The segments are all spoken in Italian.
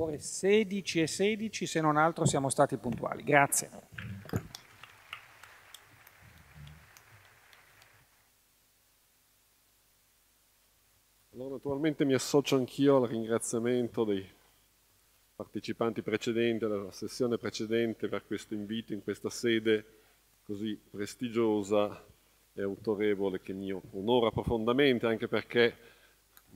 ore 16 e 16, se non altro siamo stati puntuali. Grazie. Allora, naturalmente mi associo anch'io al ringraziamento dei partecipanti precedenti, alla sessione precedente per questo invito in questa sede così prestigiosa e autorevole che mi onora profondamente anche perché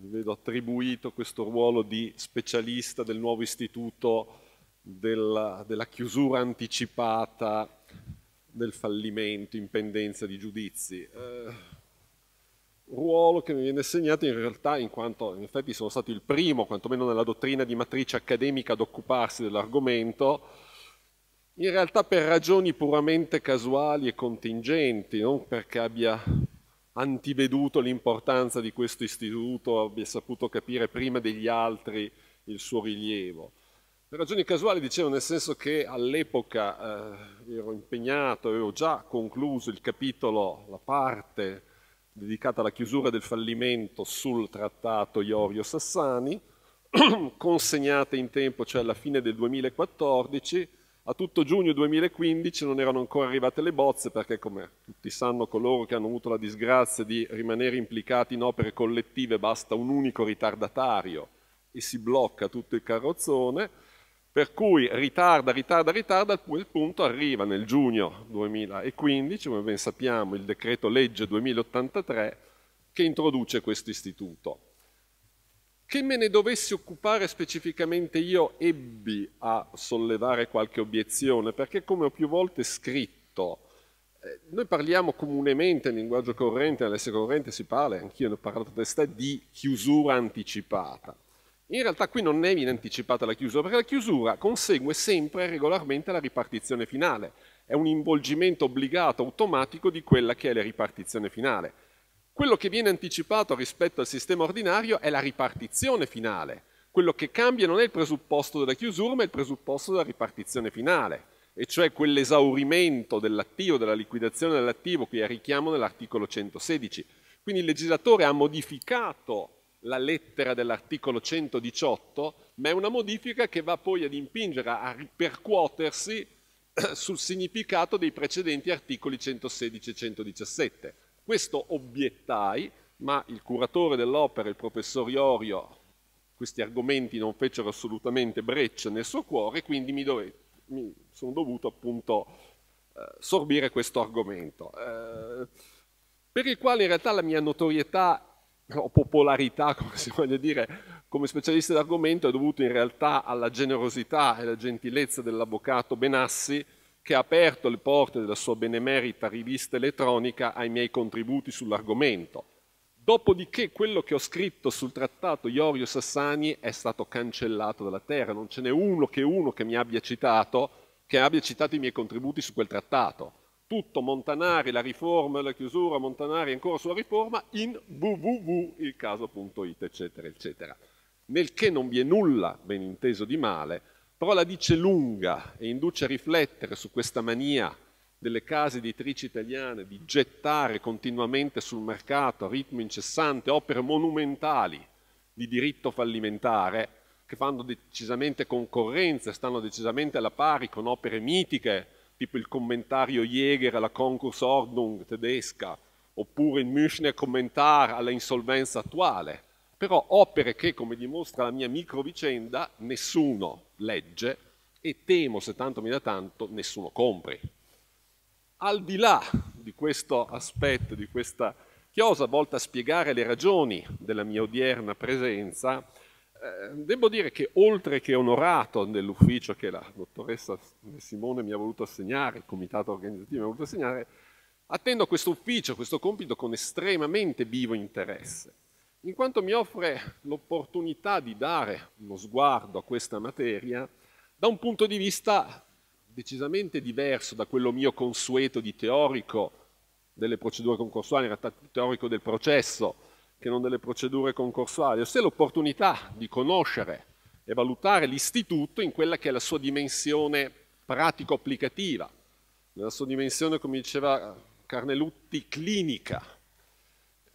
vedo attribuito questo ruolo di specialista del nuovo istituto della, della chiusura anticipata del fallimento in pendenza di giudizi. Eh, ruolo che mi viene assegnato in realtà in quanto in effetti sono stato il primo, quantomeno nella dottrina di matrice accademica, ad occuparsi dell'argomento, in realtà per ragioni puramente casuali e contingenti, non perché abbia antiveduto l'importanza di questo istituto, abbia saputo capire prima degli altri il suo rilievo. Per ragioni casuali dicevo nel senso che all'epoca eh, ero impegnato, avevo già concluso il capitolo, la parte dedicata alla chiusura del fallimento sul trattato Iorio-Sassani, consegnata in tempo, cioè alla fine del 2014, a tutto giugno 2015 non erano ancora arrivate le bozze perché, come tutti sanno coloro che hanno avuto la disgrazia di rimanere implicati in opere collettive, basta un unico ritardatario e si blocca tutto il carrozzone, per cui ritarda, ritarda, ritarda, a quel punto arriva nel giugno 2015, come ben sappiamo, il decreto legge 2083 che introduce questo istituto. Che me ne dovessi occupare specificamente io ebbi a sollevare qualche obiezione, perché come ho più volte scritto, eh, noi parliamo comunemente in linguaggio corrente, nelle corrente si parla, anch'io ne ho parlato testa, di chiusura anticipata. In realtà qui non ne viene anticipata la chiusura, perché la chiusura consegue sempre regolarmente la ripartizione finale. È un involgimento obbligato, automatico di quella che è la ripartizione finale. Quello che viene anticipato rispetto al sistema ordinario è la ripartizione finale. Quello che cambia non è il presupposto della chiusura, ma è il presupposto della ripartizione finale, e cioè quell'esaurimento dell'attivo, della liquidazione dell'attivo, qui è richiamo nell'articolo 116. Quindi il legislatore ha modificato la lettera dell'articolo 118, ma è una modifica che va poi ad impingere, a ripercuotersi eh, sul significato dei precedenti articoli 116 e 117. Questo obiettai, ma il curatore dell'opera, il professor Iorio, questi argomenti non fecero assolutamente breccia nel suo cuore, quindi mi, dove, mi sono dovuto appunto eh, sorbire questo argomento, eh, per il quale in realtà la mia notorietà o popolarità, come si voglia dire, come specialista d'argomento è dovuta in realtà alla generosità e alla gentilezza dell'avvocato Benassi, che ha aperto le porte della sua benemerita rivista elettronica ai miei contributi sull'argomento. Dopodiché quello che ho scritto sul trattato Iorio Sassani è stato cancellato dalla terra, non ce n'è uno che uno che mi abbia citato, che abbia citato i miei contributi su quel trattato. Tutto Montanari, la riforma, la chiusura, Montanari ancora sulla riforma, in www.ilcaso.it, eccetera, eccetera. Nel che non vi è nulla, ben inteso, di male, però la dice lunga e induce a riflettere su questa mania delle case editrici italiane di gettare continuamente sul mercato a ritmo incessante opere monumentali di diritto fallimentare che fanno decisamente concorrenza, e stanno decisamente alla pari con opere mitiche tipo il commentario Jäger alla Conkursordnung tedesca oppure il Münchner Kommentar alla insolvenza attuale però opere che, come dimostra la mia microvicenda, nessuno legge e temo, se tanto mi dà tanto, nessuno compri. Al di là di questo aspetto, di questa chiosa volta a spiegare le ragioni della mia odierna presenza, eh, devo dire che oltre che onorato nell'ufficio che la dottoressa Simone mi ha voluto assegnare, il comitato organizzativo mi ha voluto assegnare, attendo questo ufficio, questo compito con estremamente vivo interesse in quanto mi offre l'opportunità di dare uno sguardo a questa materia da un punto di vista decisamente diverso da quello mio consueto di teorico delle procedure concorsuali, in realtà teorico del processo, che non delle procedure concorsuali, ossia l'opportunità di conoscere e valutare l'istituto in quella che è la sua dimensione pratico-applicativa, nella sua dimensione, come diceva Carnelutti, clinica,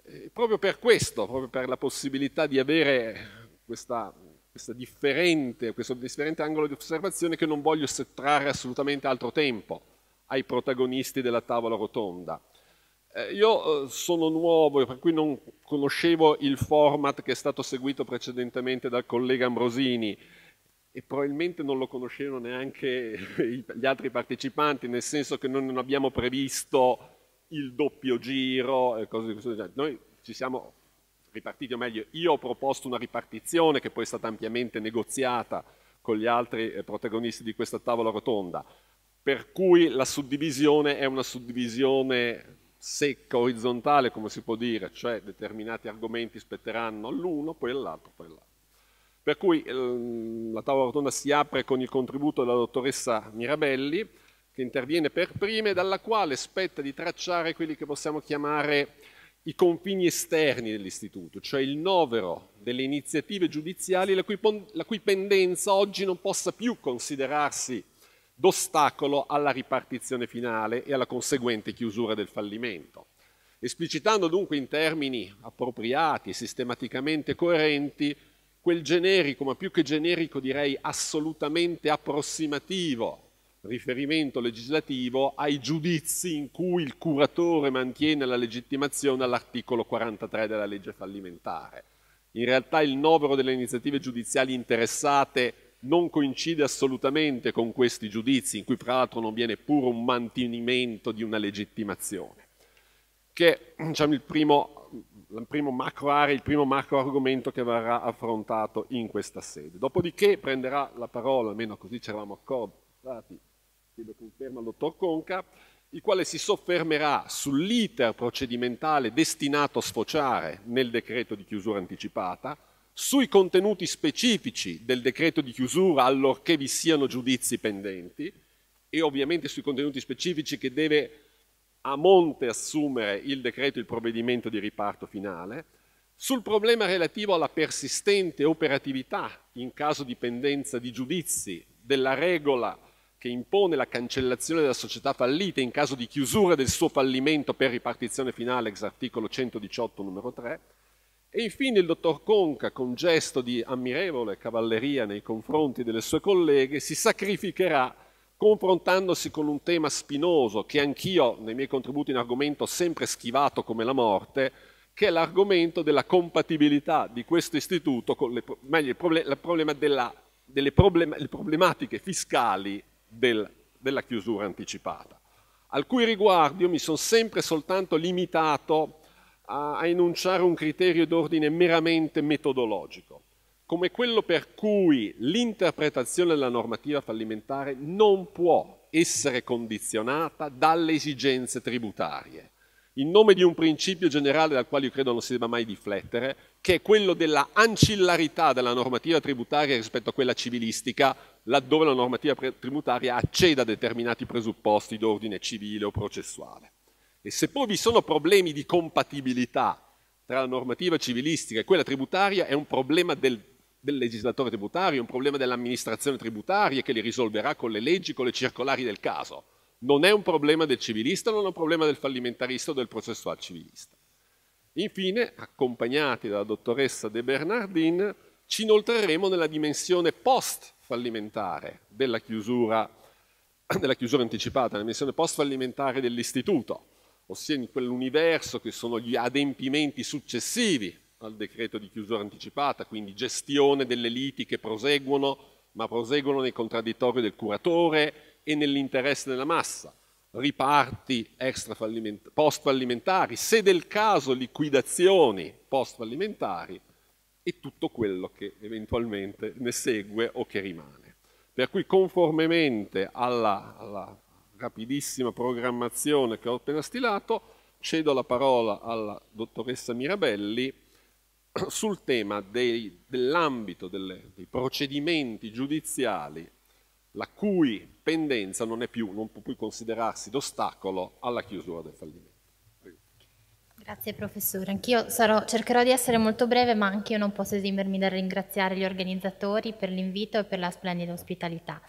e eh, proprio per questo, proprio per la possibilità di avere questa, questa differente, questo differente angolo di osservazione che non voglio sottrarre assolutamente altro tempo ai protagonisti della tavola rotonda. Eh, io eh, sono nuovo e per cui non conoscevo il format che è stato seguito precedentemente dal collega Ambrosini e probabilmente non lo conoscevano neanche gli altri partecipanti, nel senso che noi non abbiamo previsto il doppio giro e cose di questo genere. Noi ci siamo ripartiti, o meglio, io ho proposto una ripartizione che poi è stata ampiamente negoziata con gli altri eh, protagonisti di questa tavola rotonda, per cui la suddivisione è una suddivisione secca, orizzontale, come si può dire, cioè determinati argomenti spetteranno all'uno, poi all'altro, poi all'altro. Per cui ehm, la tavola rotonda si apre con il contributo della dottoressa Mirabelli, che interviene per prima e dalla quale spetta di tracciare quelli che possiamo chiamare i confini esterni dell'istituto, cioè il novero delle iniziative giudiziali la cui, la cui pendenza oggi non possa più considerarsi d'ostacolo alla ripartizione finale e alla conseguente chiusura del fallimento. Esplicitando dunque in termini appropriati e sistematicamente coerenti quel generico, ma più che generico direi assolutamente approssimativo riferimento legislativo ai giudizi in cui il curatore mantiene la legittimazione all'articolo 43 della legge fallimentare. In realtà il novero delle iniziative giudiziali interessate non coincide assolutamente con questi giudizi, in cui fra l'altro non viene pure un mantenimento di una legittimazione, che è diciamo, il, primo, il primo macro area, il primo macro argomento che verrà affrontato in questa sede. Dopodiché prenderà la parola, almeno così ci eravamo accordati, lo conferma il dottor Conca, il quale si soffermerà sull'iter procedimentale destinato a sfociare nel decreto di chiusura anticipata, sui contenuti specifici del decreto di chiusura allorché vi siano giudizi pendenti e ovviamente sui contenuti specifici che deve a monte assumere il decreto il provvedimento di riparto finale, sul problema relativo alla persistente operatività in caso di pendenza di giudizi della regola che impone la cancellazione della società fallita in caso di chiusura del suo fallimento per ripartizione finale, ex articolo 118 numero 3, e infine il dottor Conca, con gesto di ammirevole cavalleria nei confronti delle sue colleghe, si sacrificherà confrontandosi con un tema spinoso che anch'io nei miei contributi in argomento ho sempre schivato come la morte, che è l'argomento della compatibilità di questo istituto con le, meglio, il, problema della, delle problem- le problematiche fiscali del, della chiusura anticipata, al cui riguardo io mi sono sempre soltanto limitato a, a enunciare un criterio d'ordine meramente metodologico, come quello per cui l'interpretazione della normativa fallimentare non può essere condizionata dalle esigenze tributarie in nome di un principio generale dal quale io credo non si debba mai riflettere, che è quello della ancillarità della normativa tributaria rispetto a quella civilistica, laddove la normativa tributaria acceda a determinati presupposti d'ordine civile o processuale. E se poi vi sono problemi di compatibilità tra la normativa civilistica e quella tributaria, è un problema del, del legislatore tributario, è un problema dell'amministrazione tributaria che li risolverà con le leggi, con le circolari del caso. Non è un problema del civilista, non è un problema del fallimentarista o del processual civilista. Infine, accompagnati dalla dottoressa De Bernardin, ci inoltreremo nella dimensione post fallimentare della chiusura, della chiusura anticipata, nella missione post-fallimentare dell'istituto, ossia in quell'universo che sono gli adempimenti successivi al decreto di chiusura anticipata, quindi gestione delle liti che proseguono, ma proseguono nei contraddittori del curatore e nell'interesse della massa, riparti post-fallimentari, se del caso liquidazioni post-fallimentari, e tutto quello che eventualmente ne segue o che rimane. Per cui conformemente alla, alla rapidissima programmazione che ho appena stilato, cedo la parola alla dottoressa Mirabelli sul tema dell'ambito dei procedimenti giudiziali la cui pendenza non, è più, non può più considerarsi d'ostacolo alla chiusura del fallimento. Grazie professore, anch'io cercherò di essere molto breve ma anche io non posso esimermi dal ringraziare gli organizzatori per l'invito e per la splendida ospitalità.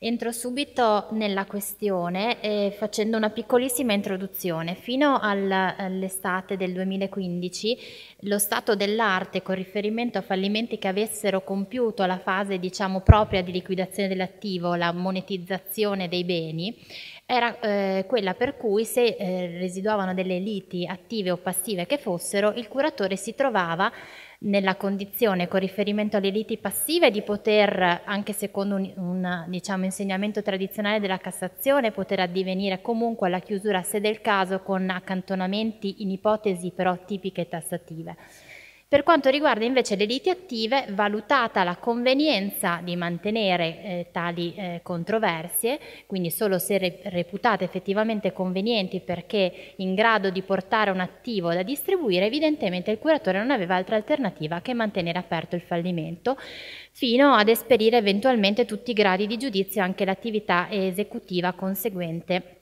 Entro subito nella questione eh, facendo una piccolissima introduzione. Fino all'estate del 2015 lo stato dell'arte con riferimento a fallimenti che avessero compiuto la fase diciamo, propria di liquidazione dell'attivo, la monetizzazione dei beni, era eh, quella per cui se eh, residuavano delle liti attive o passive che fossero, il curatore si trovava nella condizione con riferimento alle liti passive di poter, anche secondo un, un diciamo, insegnamento tradizionale della Cassazione, poter addivenire comunque alla chiusura se del caso con accantonamenti in ipotesi però tipiche tassative. Per quanto riguarda invece le liti attive, valutata la convenienza di mantenere eh, tali eh, controversie, quindi solo se re reputate effettivamente convenienti perché in grado di portare un attivo da distribuire, evidentemente il curatore non aveva altra alternativa che mantenere aperto il fallimento, fino ad esperire eventualmente tutti i gradi di giudizio e anche l'attività esecutiva conseguente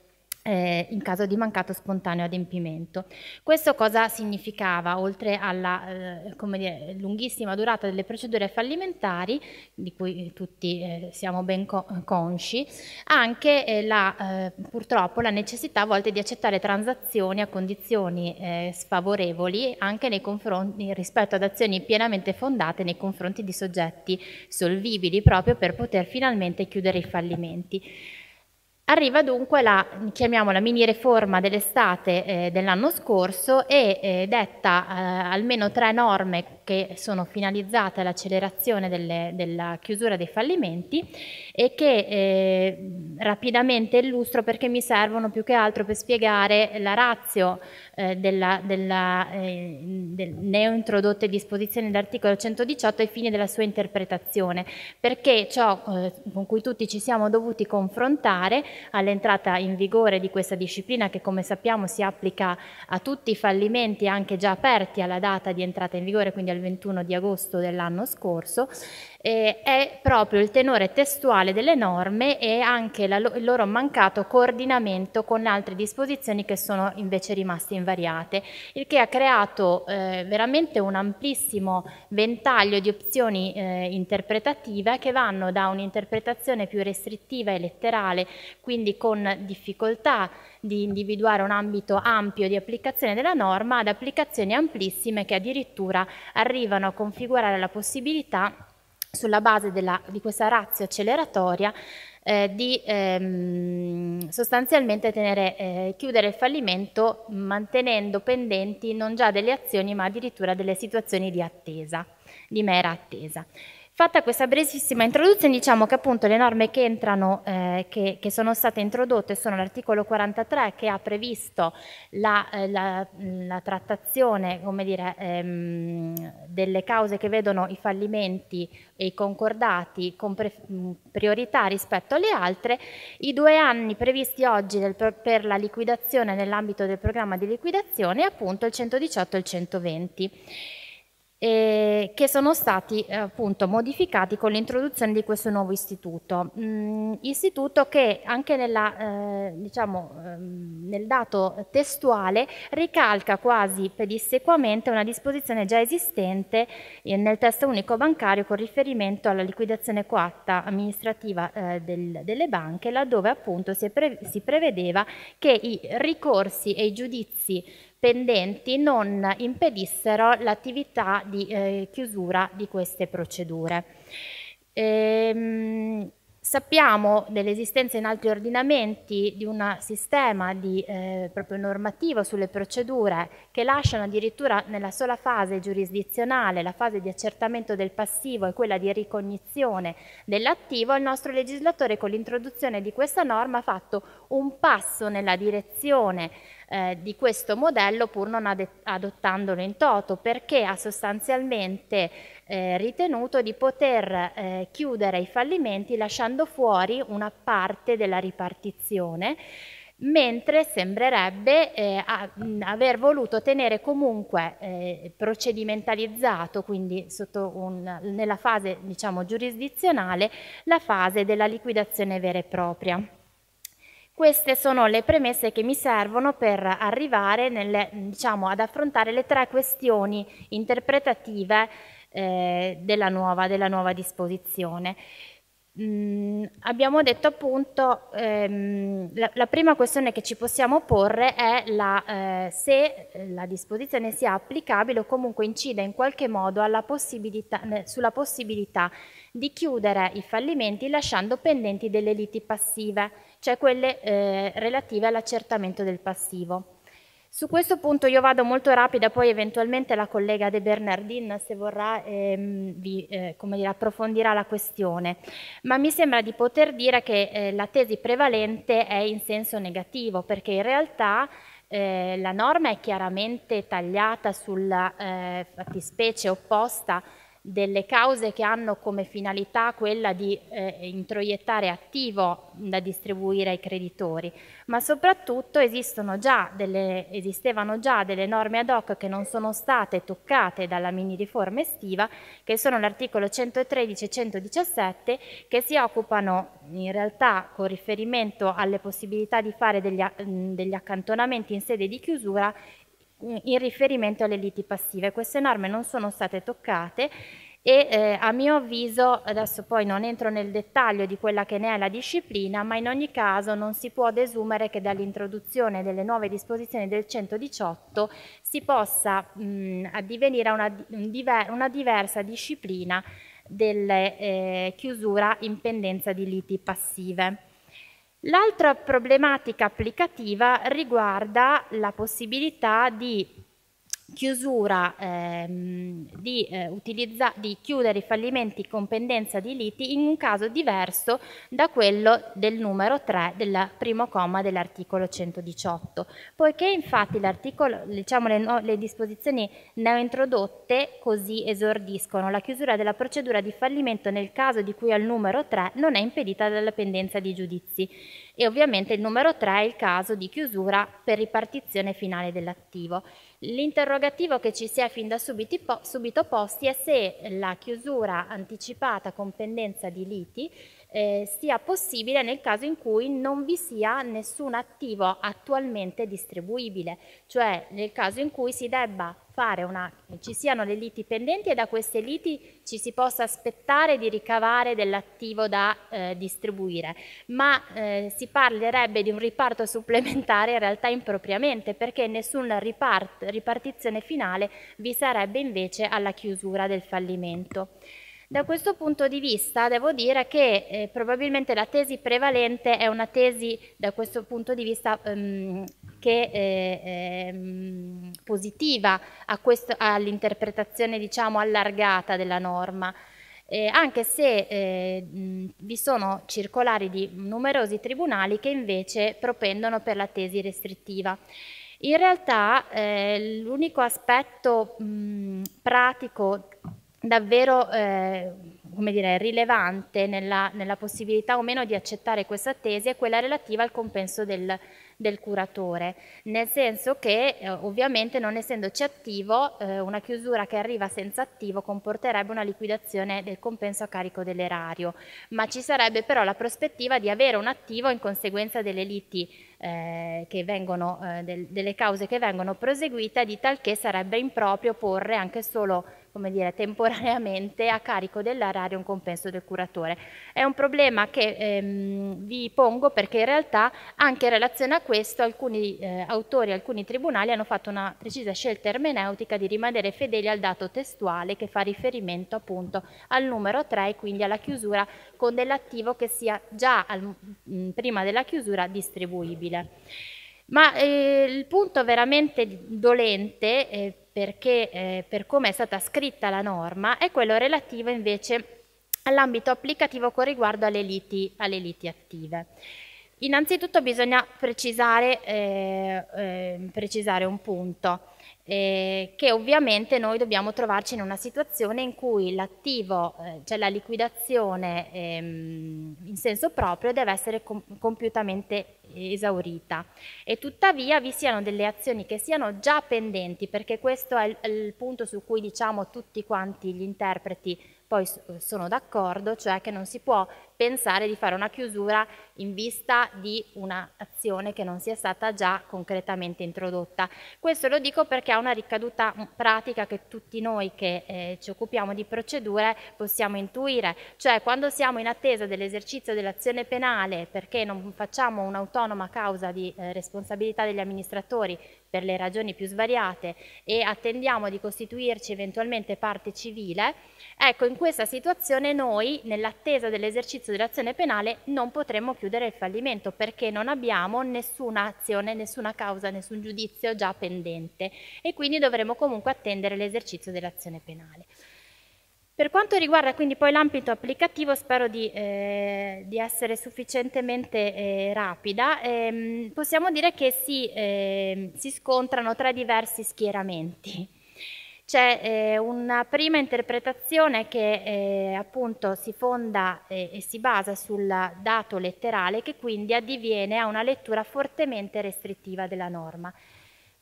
eh, in caso di mancato spontaneo adempimento. Questo cosa significava, oltre alla eh, dire, lunghissima durata delle procedure fallimentari, di cui tutti eh, siamo ben co consci, anche eh, la, eh, purtroppo la necessità a volte di accettare transazioni a condizioni eh, sfavorevoli anche rispetto ad azioni pienamente fondate nei confronti di soggetti solvibili, proprio per poter finalmente chiudere i fallimenti. Arriva dunque la, chiamiamola, mini riforma dell'estate eh, dell'anno scorso e eh, detta eh, almeno tre norme che sono finalizzate all'accelerazione delle, della chiusura dei fallimenti e che eh, rapidamente illustro perché mi servono più che altro per spiegare la razio eh, della, della eh, del neointrodotte disposizioni dell'articolo 118 ai fini della sua interpretazione, perché ciò eh, con cui tutti ci siamo dovuti confrontare all'entrata in vigore di questa disciplina che come sappiamo si applica a tutti i fallimenti anche già aperti alla data di entrata in vigore, quindi al 21 di agosto dell'anno scorso, eh, è proprio il tenore testuale delle norme e anche la, il loro mancato coordinamento con altre disposizioni che sono invece rimaste invariate, il che ha creato eh, veramente un amplissimo ventaglio di opzioni eh, interpretative che vanno da un'interpretazione più restrittiva e letterale, quindi con difficoltà di individuare un ambito ampio di applicazione della norma ad applicazioni amplissime che addirittura arrivano a configurare la possibilità sulla base della, di questa razza acceleratoria eh, di ehm, sostanzialmente tenere, eh, chiudere il fallimento mantenendo pendenti non già delle azioni ma addirittura delle situazioni di attesa, di mera attesa. Fatta questa brevissima introduzione, diciamo che appunto le norme che entrano, eh, che, che, sono state introdotte sono l'articolo 43 che ha previsto la, eh, la, la trattazione dire, ehm, delle cause che vedono i fallimenti e i concordati con pre, priorità rispetto alle altre, i due anni previsti oggi del, per la liquidazione nell'ambito del programma di liquidazione appunto il 118 e il 120 eh, che sono stati eh, appunto modificati con l'introduzione di questo nuovo istituto. Mm, istituto che anche nella, eh, diciamo, ehm, nel dato testuale ricalca quasi pedissequamente una disposizione già esistente eh, nel testo unico bancario con riferimento alla liquidazione coatta amministrativa eh, del, delle banche, laddove appunto si, pre si prevedeva che i ricorsi e i giudizi pendenti non impedissero l'attività di eh, chiusura di queste procedure. Ehm, Sappiamo dell'esistenza in altri ordinamenti di un sistema di, eh, proprio normativo sulle procedure che lasciano addirittura nella sola fase giurisdizionale, la fase di accertamento del passivo e quella di ricognizione dell'attivo, il nostro legislatore con l'introduzione di questa norma ha fatto un passo nella direzione eh, di questo modello pur non ad adottandolo in toto perché ha sostanzialmente eh, ritenuto di poter eh, chiudere i fallimenti lasciando fuori una parte della ripartizione mentre sembrerebbe eh, a, mh, aver voluto tenere comunque eh, procedimentalizzato, quindi un, nella fase diciamo, giurisdizionale, la fase della liquidazione vera e propria. Queste sono le premesse che mi servono per arrivare nelle, diciamo, ad affrontare le tre questioni interpretative eh, della, nuova, della, nuova, disposizione. Mm, abbiamo detto appunto, ehm, la, la, prima questione che ci possiamo porre è la, eh, se la disposizione sia applicabile o comunque incida in qualche modo possibilità, sulla possibilità di chiudere i fallimenti lasciando pendenti delle liti passive cioè quelle eh, relative all'accertamento del passivo. Su questo punto io vado molto rapida, poi eventualmente la collega De Bernardin, se vorrà, ehm, vi eh, dire, approfondirà la questione, ma mi sembra di poter dire che eh, la tesi prevalente è in senso negativo, perché in realtà eh, la norma è chiaramente tagliata sulla eh, fattispecie opposta delle cause che hanno come finalità quella di eh, introiettare attivo da distribuire ai creditori, ma soprattutto già delle, esistevano già delle norme ad hoc che non sono state toccate dalla mini riforma estiva, che sono l'articolo 113 e 117, che si occupano in realtà con riferimento alle possibilità di fare degli, degli accantonamenti in sede di chiusura in riferimento alle liti passive. Queste norme non sono state toccate e eh, a mio avviso, adesso poi non entro nel dettaglio di quella che ne è la disciplina, ma in ogni caso non si può desumere che dall'introduzione delle nuove disposizioni del 118 si possa mh, addivenire a una, diver una diversa disciplina della eh, chiusura in pendenza di liti passive. L'altra problematica applicativa riguarda la possibilità di chiusura ehm, di, eh, utilizza, di chiudere i fallimenti con pendenza di liti in un caso diverso da quello del numero 3 del primo comma dell'articolo 118, poiché infatti diciamo, le, no, le disposizioni neointrodotte così esordiscono la chiusura della procedura di fallimento nel caso di cui al numero 3 non è impedita dalla pendenza di giudizi e ovviamente il numero 3 è il caso di chiusura per ripartizione finale dell'attivo. L'interrogativo che ci si è fin da subito, po subito posti è se la chiusura anticipata con pendenza di liti eh, sia possibile nel caso in cui non vi sia nessun attivo attualmente distribuibile, cioè nel caso in cui si debba fare una, ci siano le liti pendenti e da queste liti ci si possa aspettare di ricavare dell'attivo da eh, distribuire, ma eh, si parlerebbe di un riparto supplementare in realtà impropriamente perché nessuna ripart ripartizione finale vi sarebbe invece alla chiusura del fallimento. Da questo punto di vista devo dire che eh, probabilmente la tesi prevalente è una tesi da questo punto di vista um, che è, eh, um, ehm, positiva all'interpretazione diciamo allargata della norma. Eh, anche se eh, vi sono circolari di numerosi tribunali che invece propendono per la tesi restrittiva. In realtà eh, l'unico aspetto mh, pratico davvero eh, come dire, rilevante nella, nella, possibilità o meno di accettare questa tesi è quella relativa al compenso del, del curatore, nel senso che eh, ovviamente non essendoci attivo eh, una chiusura che arriva senza attivo comporterebbe una liquidazione del compenso a carico dell'erario, ma ci sarebbe però la prospettiva di avere un attivo in conseguenza delle liti eh, vengono, eh, del, delle cause che vengono proseguite, di tal che sarebbe improprio porre anche solo come dire, temporaneamente a carico dell'arario un compenso del curatore. È un problema che ehm, vi pongo perché in realtà anche in relazione a questo alcuni eh, autori, alcuni tribunali hanno fatto una precisa scelta ermeneutica di rimanere fedeli al dato testuale che fa riferimento appunto al numero 3 e quindi alla chiusura con dell'attivo che sia già al, mh, mm, prima della chiusura distribuibile. Ma eh, il punto veramente dolente eh, perché eh, per come è stata scritta la norma è quello relativo invece all'ambito applicativo con riguardo alle liti, alle liti attive. Innanzitutto bisogna precisare, eh, eh, precisare un punto eh, che ovviamente noi dobbiamo trovarci in una situazione in cui l'attivo, eh, cioè la liquidazione ehm, in senso proprio, deve essere com compiutamente esaurita e tuttavia vi siano delle azioni che siano già pendenti, perché questo è il, il punto su cui diciamo tutti quanti gli interpreti poi sono d'accordo, cioè che non si può pensare di fare una chiusura in vista di un'azione che non sia stata già concretamente introdotta. Questo lo dico perché ha una ricaduta pratica che tutti noi che eh, ci occupiamo di procedure possiamo intuire, cioè quando siamo in attesa dell'esercizio dell'azione penale perché non facciamo un'autonoma causa di eh, responsabilità degli amministratori per le ragioni più svariate e attendiamo di costituirci eventualmente parte civile, ecco in questa situazione noi nell'attesa dell'esercizio giudizio dell'azione penale non potremmo chiudere il fallimento perché non abbiamo nessuna azione, nessuna causa, nessun giudizio già pendente e quindi dovremo comunque attendere l'esercizio dell'azione penale. Per quanto riguarda quindi poi l'ambito applicativo, spero di, eh, di essere sufficientemente eh, rapida, ehm, possiamo dire che si, eh, si scontrano tre diversi schieramenti. C'è eh, una prima interpretazione che eh, appunto si fonda eh, e si basa sul dato letterale che quindi addiviene a una lettura fortemente restrittiva della norma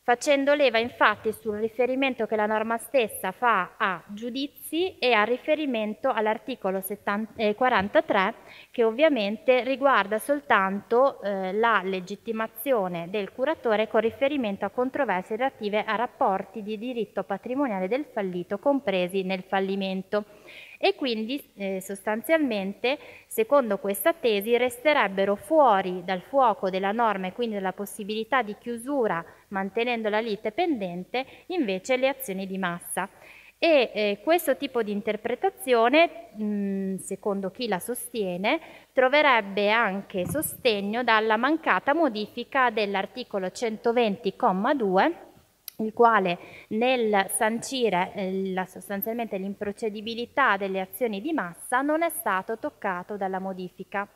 facendo leva infatti sul riferimento che la norma stessa fa a giudizi e a riferimento all'articolo 43 eh, che ovviamente riguarda soltanto eh, la legittimazione del curatore con riferimento a controversie relative a rapporti di diritto patrimoniale del fallito compresi nel fallimento e quindi eh, sostanzialmente secondo questa tesi resterebbero fuori dal fuoco della norma e quindi dalla possibilità di chiusura mantenendo la lite pendente invece le azioni di massa. E eh, questo tipo di interpretazione, mh, mm, secondo chi la sostiene, troverebbe anche sostegno dalla mancata modifica dell'articolo 120,2 il quale nel sancire eh, la, sostanzialmente l'improcedibilità delle azioni di massa non è stato toccato dalla modifica.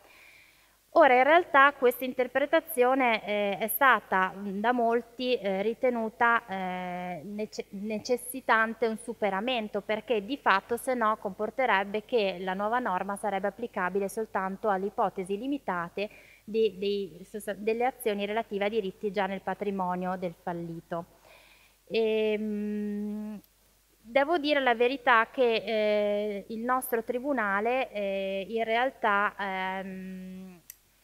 Ora in realtà questa interpretazione eh, è stata da molti eh, ritenuta eh, nece necessitante un superamento perché di fatto se no comporterebbe che la nuova norma sarebbe applicabile soltanto alle ipotesi limitate di, di, delle azioni relative a diritti già nel patrimonio del fallito. E, ehm, devo dire la verità che eh, il nostro tribunale eh, in realtà ehm,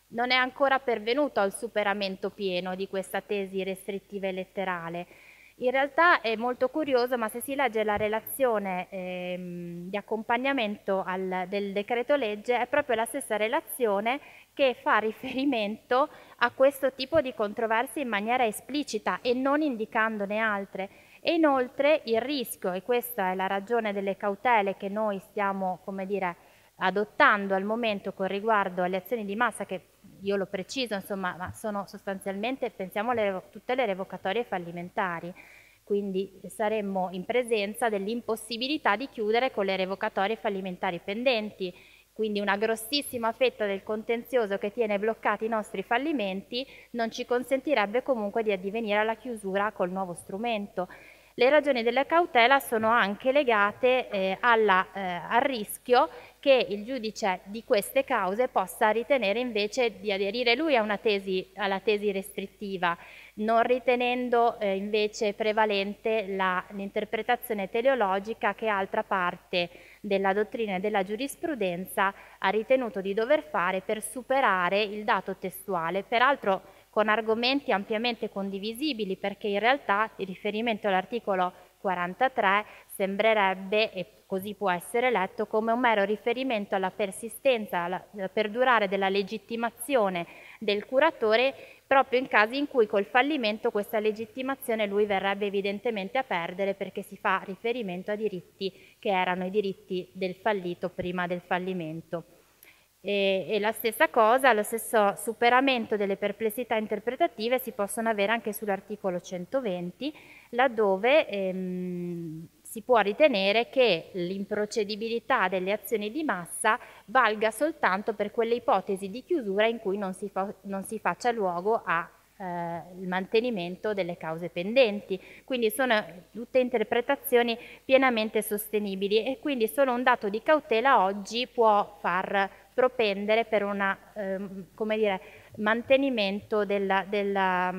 non è ancora pervenuto al superamento pieno di questa tesi restrittiva e letterale. In realtà è molto curioso, ma se si legge la relazione ehm, di accompagnamento al, del decreto legge, è proprio la stessa relazione che fa riferimento a questo tipo di controversie in maniera esplicita e non indicandone altre. E inoltre il rischio, e questa è la ragione delle cautele che noi stiamo dire, adottando al momento con riguardo alle azioni di massa, che io lo preciso, insomma, ma sono sostanzialmente, pensiamo alle, tutte le revocatorie fallimentari, quindi saremmo in presenza dell'impossibilità di chiudere con le revocatorie fallimentari pendenti quindi una grossissima fetta del contenzioso che tiene bloccati i nostri fallimenti non ci consentirebbe comunque di addivenire alla chiusura col nuovo strumento. Le ragioni della cautela sono anche legate eh, alla, eh, al rischio che il giudice di queste cause possa ritenere invece di aderire lui tesi, alla tesi restrittiva, non ritenendo eh, invece prevalente l'interpretazione teleologica che altra parte della dottrina e della giurisprudenza ha ritenuto di dover fare per superare il dato testuale, peraltro con argomenti ampiamente condivisibili perché in realtà il riferimento all'articolo 43 sembrerebbe, e così può essere letto, come un mero riferimento alla persistenza, al perdurare della legittimazione del curatore proprio in casi in cui col fallimento questa legittimazione lui verrebbe evidentemente a perdere perché si fa riferimento a diritti che erano i diritti del fallito prima del fallimento. E, e la stessa cosa, lo stesso superamento delle perplessità interpretative si possono avere anche sull'articolo 120, laddove ehm, si può ritenere che l'improcedibilità delle azioni di massa valga soltanto per quelle ipotesi di chiusura in cui non si, fa, non si faccia luogo al eh, mantenimento delle cause pendenti. Quindi sono tutte interpretazioni pienamente sostenibili e quindi solo un dato di cautela oggi può far propendere per un eh, mantenimento della, della,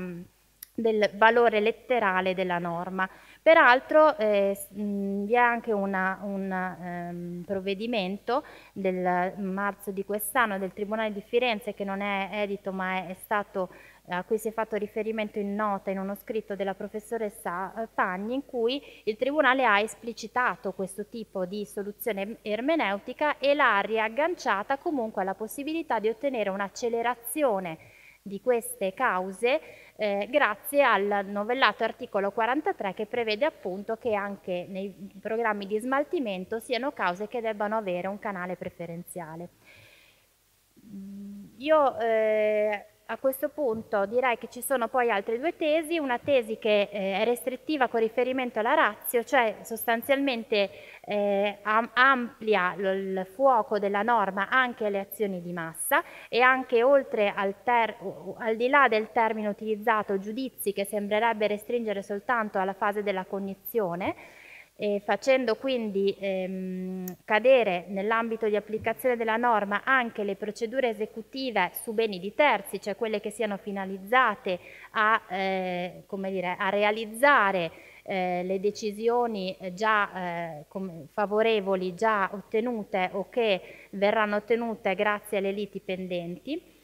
del valore letterale della norma. Peraltro eh, vi è anche una, un ehm, provvedimento del marzo di quest'anno del Tribunale di Firenze che non è edito ma è, è stato a cui si è fatto riferimento in nota in uno scritto della professoressa eh, Pagni in cui il Tribunale ha esplicitato questo tipo di soluzione ermeneutica e l'ha riagganciata comunque alla possibilità di ottenere un'accelerazione di queste cause eh, grazie al novellato articolo 43 che prevede appunto che anche nei programmi di smaltimento siano cause che debbano avere un canale preferenziale. Io eh, a questo punto direi che ci sono poi altre due tesi, una tesi che eh, è restrittiva con riferimento alla razio, cioè sostanzialmente eh, am amplia il fuoco della norma anche alle azioni di massa e anche oltre al, al di là del termine utilizzato giudizi che sembrerebbe restringere soltanto alla fase della cognizione, eh, facendo quindi ehm, cadere nell'ambito di applicazione della norma anche le procedure esecutive su beni di terzi, cioè quelle che siano finalizzate a, eh, dire, a realizzare eh, le decisioni già eh, favorevoli già ottenute o che verranno ottenute grazie alle liti pendenti.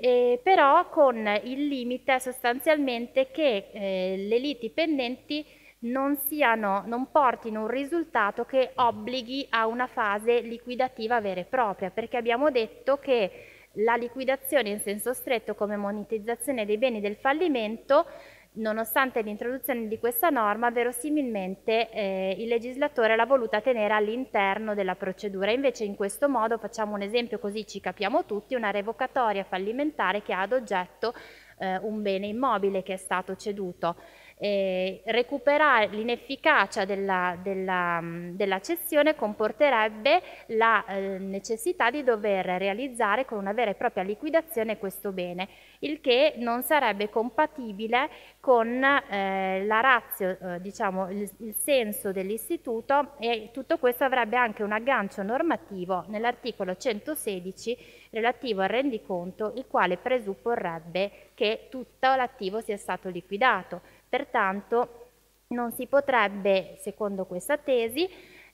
Eh, però con il limite sostanzialmente che eh, le liti pendenti non, siano, non portino un risultato che obblighi a una fase liquidativa vera e propria, perché abbiamo detto che la liquidazione in senso stretto come monetizzazione dei beni del fallimento nonostante l'introduzione di questa norma, verosimilmente eh, il legislatore l'ha voluta tenere all'interno della procedura. Invece in questo modo, facciamo un esempio così ci capiamo tutti, una revocatoria fallimentare che ha ad oggetto eh, un bene immobile che è stato ceduto eh, recuperare l'inefficacia della, della, mm, della, cessione comporterebbe la eh, necessità di dover realizzare con una vera e propria liquidazione questo bene, il che non sarebbe compatibile con eh, la razio, eh, diciamo, il, il senso dell'istituto e tutto questo avrebbe anche un aggancio normativo nell'articolo 116 relativo al rendiconto, il quale presupporrebbe che tutto l'attivo sia stato liquidato. Pertanto non si potrebbe, secondo questa tesi,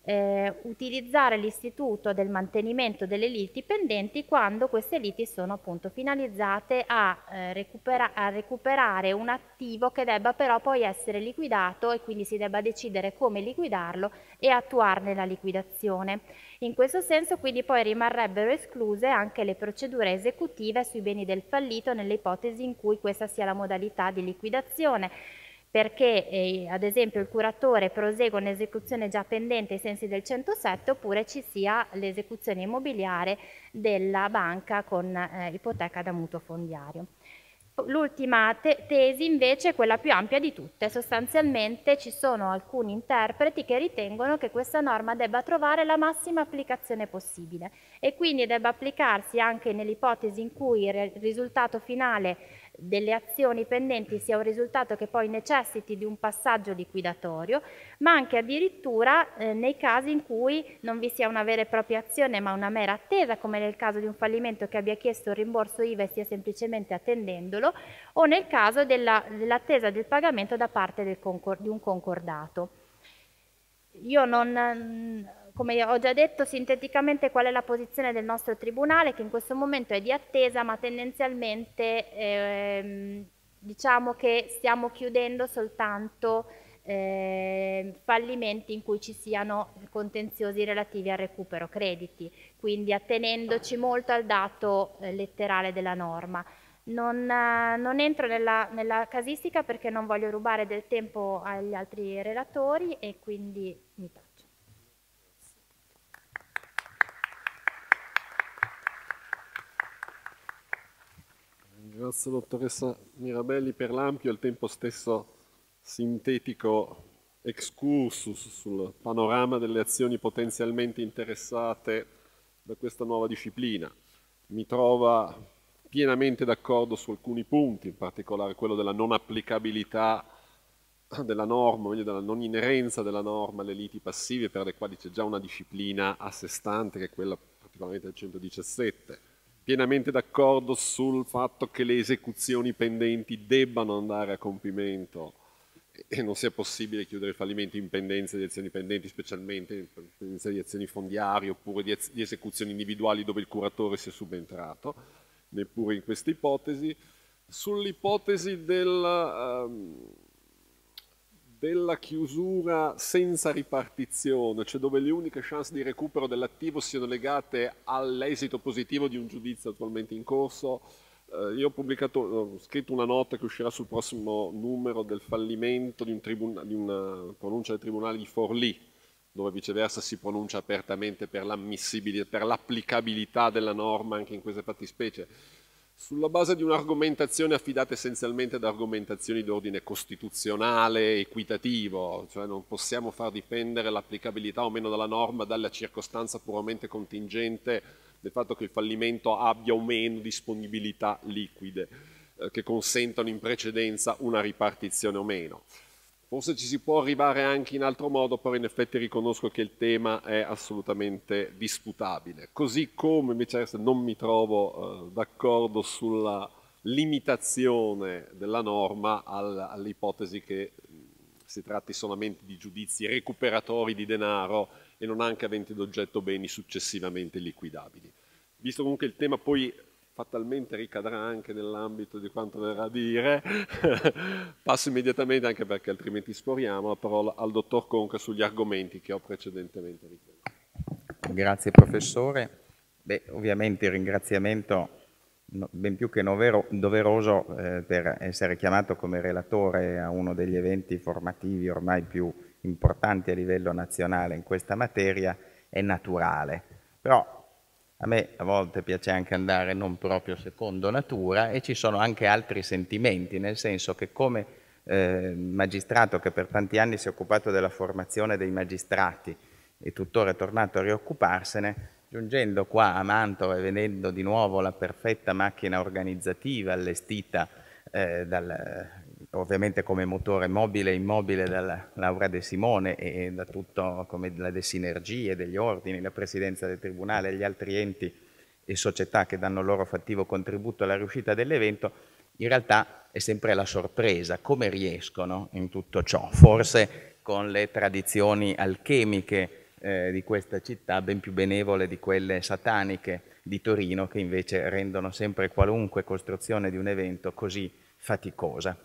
eh, utilizzare l'istituto del mantenimento delle liti pendenti quando queste liti sono appunto finalizzate a, eh, recupera a, recuperare un attivo che debba però poi essere liquidato e quindi si debba decidere come liquidarlo e attuarne la liquidazione. In questo senso quindi poi rimarrebbero escluse anche le procedure esecutive sui beni del fallito nelle ipotesi in cui questa sia la modalità di liquidazione perché eh, ad esempio il curatore prosegue un'esecuzione già pendente ai sensi del 107 oppure ci sia l'esecuzione immobiliare della banca con eh, ipoteca da mutuo fondiario. L'ultima te tesi invece è quella più ampia di tutte, sostanzialmente ci sono alcuni interpreti che ritengono che questa norma debba trovare la massima applicazione possibile e quindi debba applicarsi anche nell'ipotesi in cui il risultato finale delle azioni pendenti sia un risultato che poi necessiti di un passaggio liquidatorio, ma anche addirittura eh, nei casi in cui non vi sia una vera e propria azione ma una mera attesa, come nel caso di un fallimento che abbia chiesto il rimborso IVA e stia semplicemente attendendolo, o nel caso dell'attesa del pagamento da parte del di un concordato. Io non come ho già detto sinteticamente qual è la posizione del nostro Tribunale che in questo momento è di attesa ma tendenzialmente ehm, diciamo che stiamo chiudendo soltanto eh, fallimenti in cui ci siano contenziosi relativi al recupero crediti, quindi attenendoci molto al dato eh, letterale della norma. Non, eh, non entro nella, nella, casistica perché non voglio rubare del tempo agli altri relatori e quindi mi taccio. Grazie dottoressa Mirabelli per l'ampio e al tempo stesso sintetico excursus sul panorama delle azioni potenzialmente interessate da questa nuova disciplina. Mi trova pienamente d'accordo su alcuni punti, in particolare quello della non applicabilità della norma, meglio della non inerenza della norma alle liti passive per le quali c'è già una disciplina a sé stante che è quella particolarmente del 117 pienamente d'accordo sul fatto che le esecuzioni pendenti debbano andare a compimento e non sia possibile chiudere il fallimento in pendenza di azioni pendenti, specialmente in pendenza di azioni fondiarie oppure di, di esecuzioni individuali dove il curatore sia subentrato, neppure in questa ipotesi. Sull'ipotesi del... Um, della chiusura senza ripartizione, cioè dove le uniche chance di recupero dell'attivo siano legate all'esito positivo di un giudizio attualmente in corso. Eh, io ho, ho scritto una nota che uscirà sul prossimo numero del fallimento di, un di una pronuncia del Tribunale di Forlì, dove viceversa si pronuncia apertamente per l'applicabilità della norma anche in queste fattispecie sulla base di un'argomentazione affidata essenzialmente ad argomentazioni d'ordine costituzionale, equitativo, cioè non possiamo far dipendere l'applicabilità o meno della norma dalla circostanza puramente contingente del fatto che il fallimento abbia o meno disponibilità liquide eh, che consentano in precedenza una ripartizione o meno. Forse ci si può arrivare anche in altro modo, però in effetti riconosco che il tema è assolutamente disputabile. Così come invece non mi trovo eh, d'accordo sulla limitazione della norma all'ipotesi che si tratti solamente di giudizi recuperatori di denaro e non anche aventi d'oggetto beni successivamente liquidabili. Visto comunque il tema poi fatalmente ricadrà anche nell'ambito di quanto verrà a dire. Passo immediatamente, anche perché altrimenti sporiamo, la parola al dottor Conca sugli argomenti che ho precedentemente richiamato. Grazie professore. Beh, ovviamente il ringraziamento ben più che novero, doveroso eh, per essere chiamato come relatore a uno degli eventi formativi ormai più importanti a livello nazionale in questa materia è naturale. Però a me a volte piace anche andare non proprio secondo natura e ci sono anche altri sentimenti, nel senso che come eh, magistrato che per tanti anni si è occupato della formazione dei magistrati e tuttora è tornato a rioccuparsene, giungendo qua a Mantova e vedendo di nuovo la perfetta macchina organizzativa allestita eh, dal, ovviamente come motore mobile e immobile dalla Laura De Simone e da tutto come le sinergie degli ordini, la presidenza del tribunale, gli altri enti e società che danno il loro fattivo contributo alla riuscita dell'evento, in realtà è sempre la sorpresa come riescono in tutto ciò, forse con le tradizioni alchemiche eh, di questa città ben più benevole di quelle sataniche di Torino che invece rendono sempre qualunque costruzione di un evento così faticosa.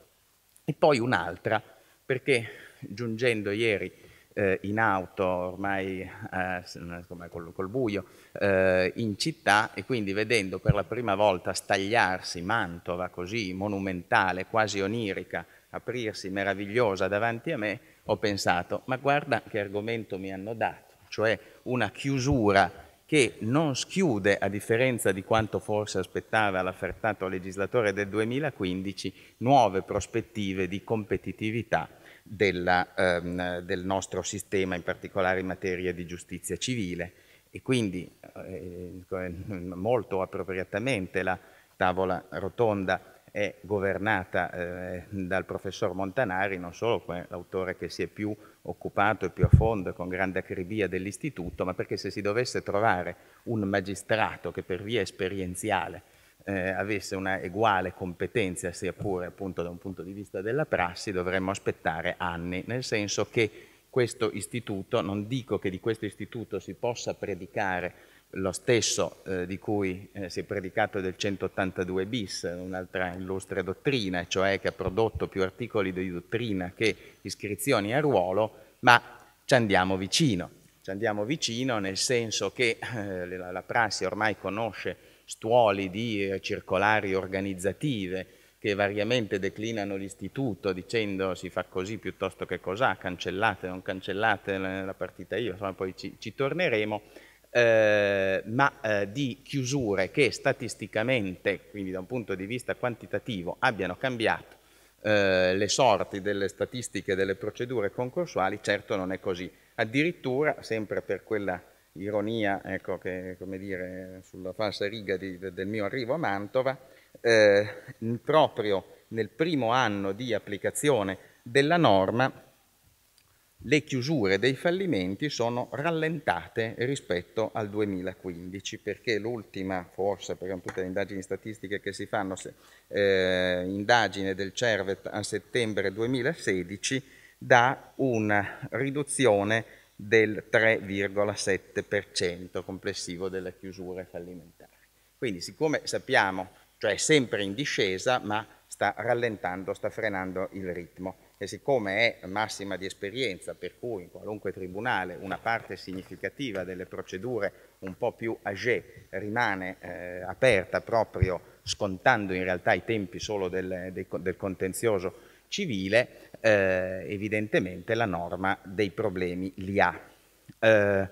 E poi un'altra, perché giungendo ieri eh, in auto, ormai eh, eh col, col, buio, eh, in città e quindi vedendo per la prima volta stagliarsi Mantova così monumentale, quasi onirica, aprirsi meravigliosa davanti a me, ho pensato, ma guarda che argomento mi hanno dato, cioè una chiusura che non schiude, a differenza di quanto forse aspettava l'affertato legislatore del 2015, nuove prospettive di competitività della, ehm, del nostro sistema, in particolare in materia di giustizia civile. E quindi eh, eh molto appropriatamente la tavola rotonda è governata eh, dal professor Montanari, non solo l'autore che si è più occupato e più a fondo e con grande acribia dell'istituto, ma perché se si dovesse trovare un magistrato che per via esperienziale eh, avesse una uguale competenza, sia pure appunto da un punto di vista della prassi, dovremmo aspettare anni, nel senso che questo istituto, non dico che di questo istituto si possa predicare lo stesso eh, di cui eh, si è predicato del 182 bis, un'altra illustre dottrina, cioè che ha prodotto più articoli di dottrina che iscrizioni a ruolo, ma ci andiamo vicino. Ci andiamo vicino nel senso che eh, la, la, prassi ormai conosce stuoli di eh, circolari organizzative che variamente declinano l'istituto dicendo si fa così piuttosto che cos'ha, cancellate, non cancellate la partita IVA, poi ci, ci torneremo eh, ma eh, di chiusure che statisticamente, quindi da un punto di vista quantitativo, abbiano cambiato eh, le sorti delle statistiche delle procedure concorsuali, certo non è così. Addirittura, sempre per quella ironia ecco, che, come dire, sulla falsa riga di, del mio arrivo a Mantova, eh, proprio nel primo anno di applicazione della norma le chiusure dei fallimenti sono rallentate rispetto al 2015 perché l'ultima, forse per tutte le indagini statistiche che si fanno, eh, indagine del CERVET a settembre 2016, dà una riduzione del 3,7% complessivo delle chiusure fallimentari. Quindi siccome sappiamo, cioè è sempre in discesa, ma sta rallentando, sta frenando il ritmo e siccome è massima di esperienza, per cui in qualunque tribunale una parte significativa delle procedure un po' più agé rimane eh, aperta proprio scontando in realtà i tempi solo del, del, del contenzioso civile, eh, evidentemente la norma dei problemi li ha. Eh,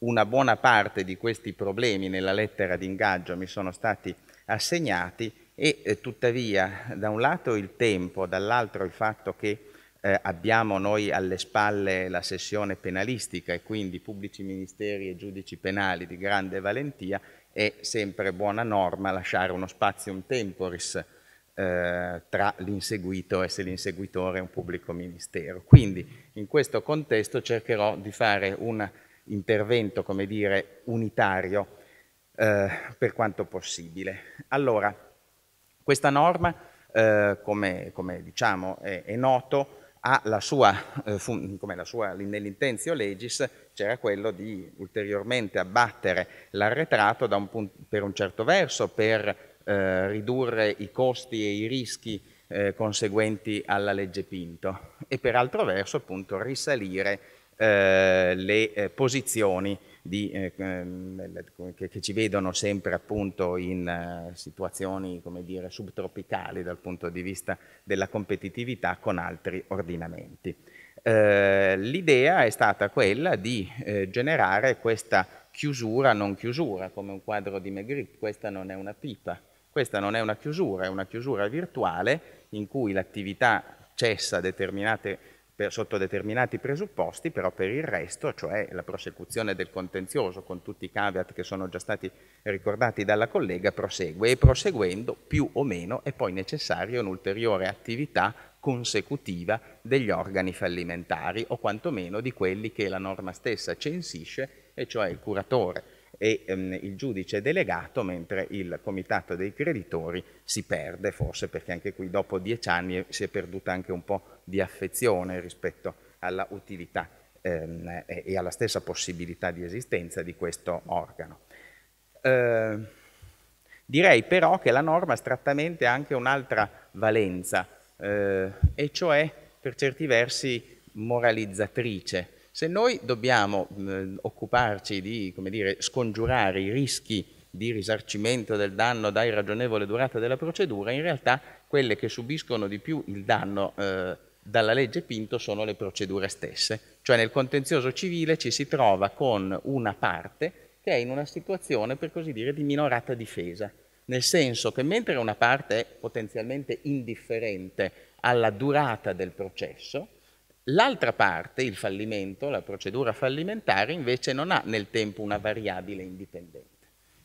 una buona parte di questi problemi nella lettera di ingaggio mi sono stati assegnati, e eh, tuttavia da un lato il tempo, dall'altro il fatto che eh, abbiamo noi alle spalle la sessione penalistica e quindi pubblici ministeri e giudici penali di grande valentia, è sempre buona norma lasciare uno spazio spazium temporis eh, tra l'inseguito e se l'inseguitore è un pubblico ministero. Quindi in questo contesto cercherò di fare un intervento, come dire, unitario eh, per quanto possibile. Allora, questa norma, eh, come, come, diciamo è, è noto, ha la sua, eh, come la sua nell'intenzio legis, c'era quello di ulteriormente abbattere l'arretrato un punto, per un certo verso, per eh, ridurre i costi e i rischi eh, conseguenti alla legge Pinto e per altro verso appunto risalire eh, le eh, posizioni di, eh, ehm, che, che, ci vedono sempre appunto in uh, situazioni come dire, subtropicali dal punto di vista della competitività con altri ordinamenti. Eh, l'idea è stata quella di eh, generare questa chiusura non chiusura, come un quadro di Magritte, questa non è una pipa, questa non è una chiusura, è una chiusura virtuale in cui l'attività cessa determinate per, sotto determinati presupposti, però per il resto, cioè la prosecuzione del contenzioso con tutti i caveat che sono già stati ricordati dalla collega, prosegue e proseguendo più o meno è poi necessaria un'ulteriore attività consecutiva degli organi fallimentari o quantomeno di quelli che la norma stessa censisce, e cioè il curatore e ehm, il giudice è delegato, mentre il comitato dei creditori si perde, forse perché anche qui dopo dieci anni si è perduta anche un po' di affezione rispetto alla utilità ehm, e alla stessa possibilità di esistenza di questo organo. Eh, direi però che la norma strattamente ha anche un'altra valenza, eh, e cioè per certi versi moralizzatrice, se noi dobbiamo mh, occuparci di dire, scongiurare i rischi di risarcimento del danno da irragionevole durata della procedura, in realtà quelle che subiscono di più il danno eh, dalla legge Pinto sono le procedure stesse. Cioè nel contenzioso civile ci si trova con una parte che è in una situazione, per così dire, di minorata difesa, nel senso che mentre una parte è potenzialmente indifferente alla durata del processo, L'altra parte, il fallimento, la procedura fallimentare, invece non ha nel tempo una variabile indipendente.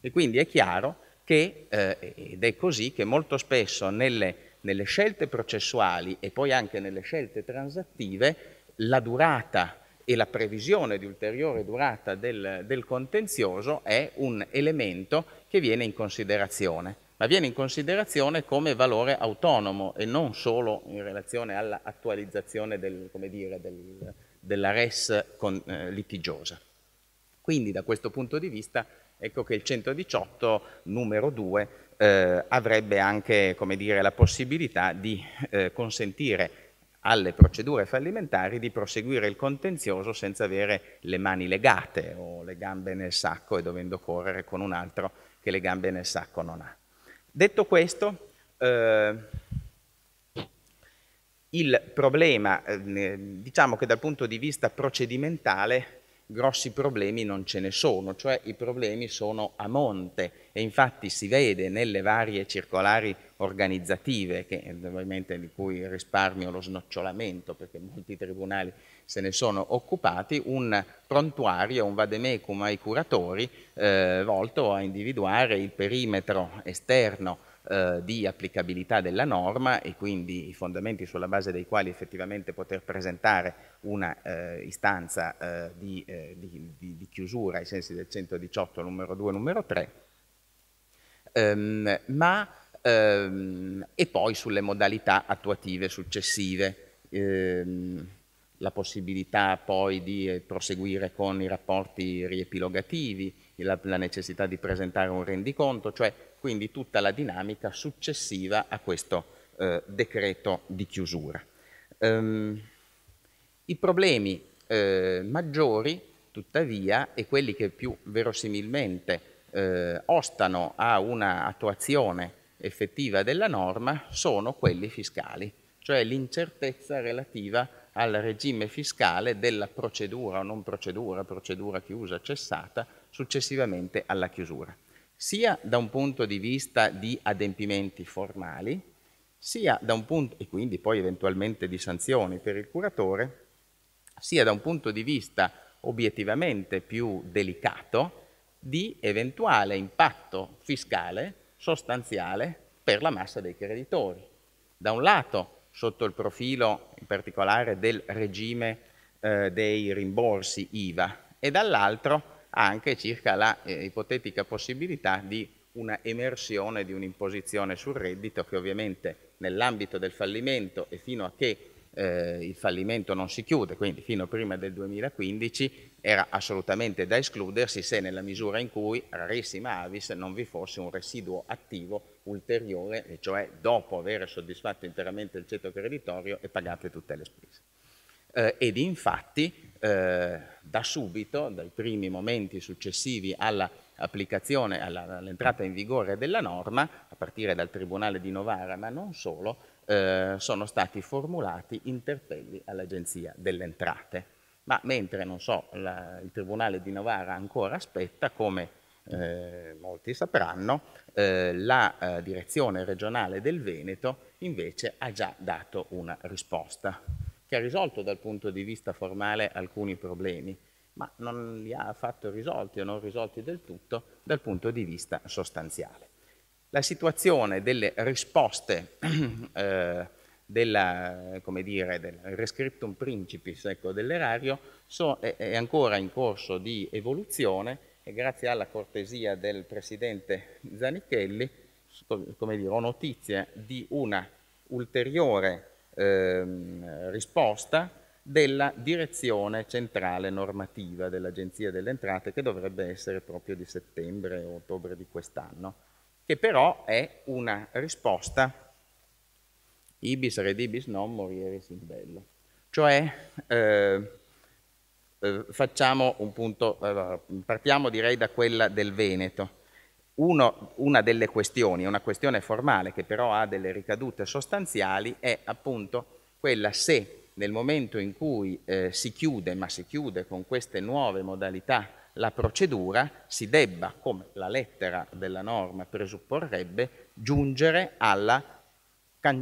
E quindi è chiaro che, eh, ed è così, che molto spesso nelle, nelle scelte processuali e poi anche nelle scelte transattive la durata e la previsione di ulteriore durata del, del contenzioso è un elemento che viene in considerazione ma viene in considerazione come valore autonomo e non solo in relazione all'attualizzazione del, del, della res con, eh, litigiosa. Quindi da questo punto di vista ecco che il 118 numero 2 eh, avrebbe anche dire, la possibilità di eh, consentire alle procedure fallimentari di proseguire il contenzioso senza avere le mani legate o le gambe nel sacco e dovendo correre con un altro che le gambe nel sacco non ha. Detto questo, eh, il problema, eh, diciamo che dal punto di vista procedimentale, grossi problemi non ce ne sono, cioè i problemi sono a monte e infatti si vede nelle varie circolari organizzative, che, eh, ovviamente di cui risparmio lo snocciolamento, perché molti tribunali se ne sono occupati, un prontuario, un vademecum ai curatori eh, volto a individuare il perimetro esterno eh, di applicabilità della norma e quindi i fondamenti sulla base dei quali effettivamente poter presentare una eh, istanza eh, di, eh, di, di, di chiusura ai sensi del 118 numero 2 numero 3 Um, ehm, ma um, e poi sulle modalità attuative successive. Um, la possibilità poi di eh, proseguire con i rapporti riepilogativi, la, la, necessità di presentare un rendiconto, cioè quindi tutta la dinamica successiva a questo eh, decreto di chiusura. Um, I problemi eh, maggiori, tuttavia, e quelli che più verosimilmente eh, ostano a una attuazione effettiva della norma, sono quelli fiscali, cioè l'incertezza relativa al regime fiscale della procedura o non procedura, procedura chiusa, cessata, successivamente alla chiusura, sia da un punto di vista di adempimenti formali, sia da un punto, e quindi poi eventualmente di sanzioni per il curatore, sia da un punto di vista obiettivamente più delicato di eventuale impatto fiscale sostanziale per la massa dei creditori. Da un lato sotto il profilo in particolare del regime eh, dei rimborsi IVA e dall'altro anche circa la eh, ipotetica possibilità di una emersione di un'imposizione sul reddito che ovviamente nell'ambito del fallimento e fino a che eh, il fallimento non si chiude, quindi fino prima del 2015 era assolutamente da escludersi se nella misura in cui, rarissima avis, non vi fosse un residuo attivo ulteriore, cioè dopo aver soddisfatto interamente il ceto creditorio e pagate tutte le spese. Eh, ed infatti eh, da subito, dai primi momenti successivi alla applicazione, all'entrata in vigore della norma, a partire dal Tribunale di Novara, ma non solo, eh, sono stati formulati interpelli all'Agenzia delle Entrate. Ma mentre, non so, la, il Tribunale di Novara ancora aspetta, come eh, molti sapranno, eh, la eh, direzione regionale del Veneto invece ha già dato una risposta che ha risolto dal punto di vista formale alcuni problemi, ma non li ha affatto risolti o non risolti del tutto dal punto di vista sostanziale la situazione delle risposte eh, della, dire, del rescriptum principis ecco, dell'erario so, è, è, ancora in corso di evoluzione e grazie alla cortesia del Presidente Zanichelli dire, ho notizie di una ulteriore eh, risposta della direzione centrale normativa dell'Agenzia delle Entrate che dovrebbe essere proprio di settembre o ottobre di quest'anno che però è una risposta ibis redibis non morire sin bello. Cioè, eh, eh, facciamo un punto, allora, partiamo direi da quella del Veneto. Uno, una delle questioni, una questione formale che però ha delle ricadute sostanziali, è appunto quella se nel momento in cui eh, si chiude, ma si chiude con queste nuove modalità la procedura si debba, come la lettera della norma presupporrebbe, giungere alla,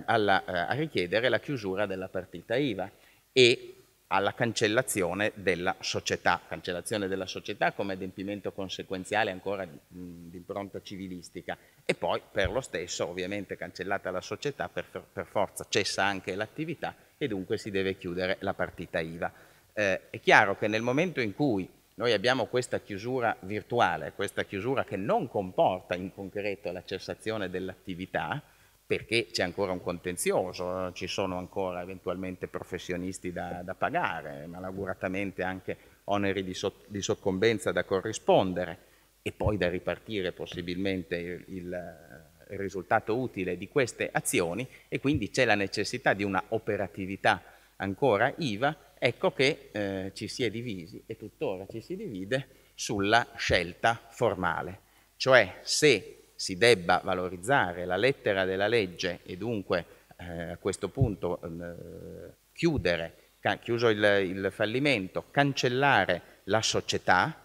alla, eh, a richiedere la chiusura della partita IVA e alla cancellazione della società, cancellazione della società come adempimento conseguenziale ancora di impronta civilistica e poi per lo stesso ovviamente cancellata la società per, per forza cessa anche l'attività e dunque si deve chiudere la partita IVA. Eh, è chiaro che nel momento in cui noi abbiamo questa chiusura virtuale, questa chiusura che non comporta in concreto la cessazione dell'attività, perché c'è ancora un contenzioso, ci sono ancora eventualmente professionisti da, da pagare, malauguratamente anche oneri di, so, di, soccombenza da corrispondere e poi da ripartire possibilmente il, il risultato utile di queste azioni e quindi c'è la necessità di una operatività ancora IVA ecco che eh, ci si è divisi e tuttora ci si divide sulla scelta formale, cioè se si debba valorizzare la lettera della legge e dunque eh, a questo punto eh, chiudere, chiuso il, il fallimento, cancellare la società,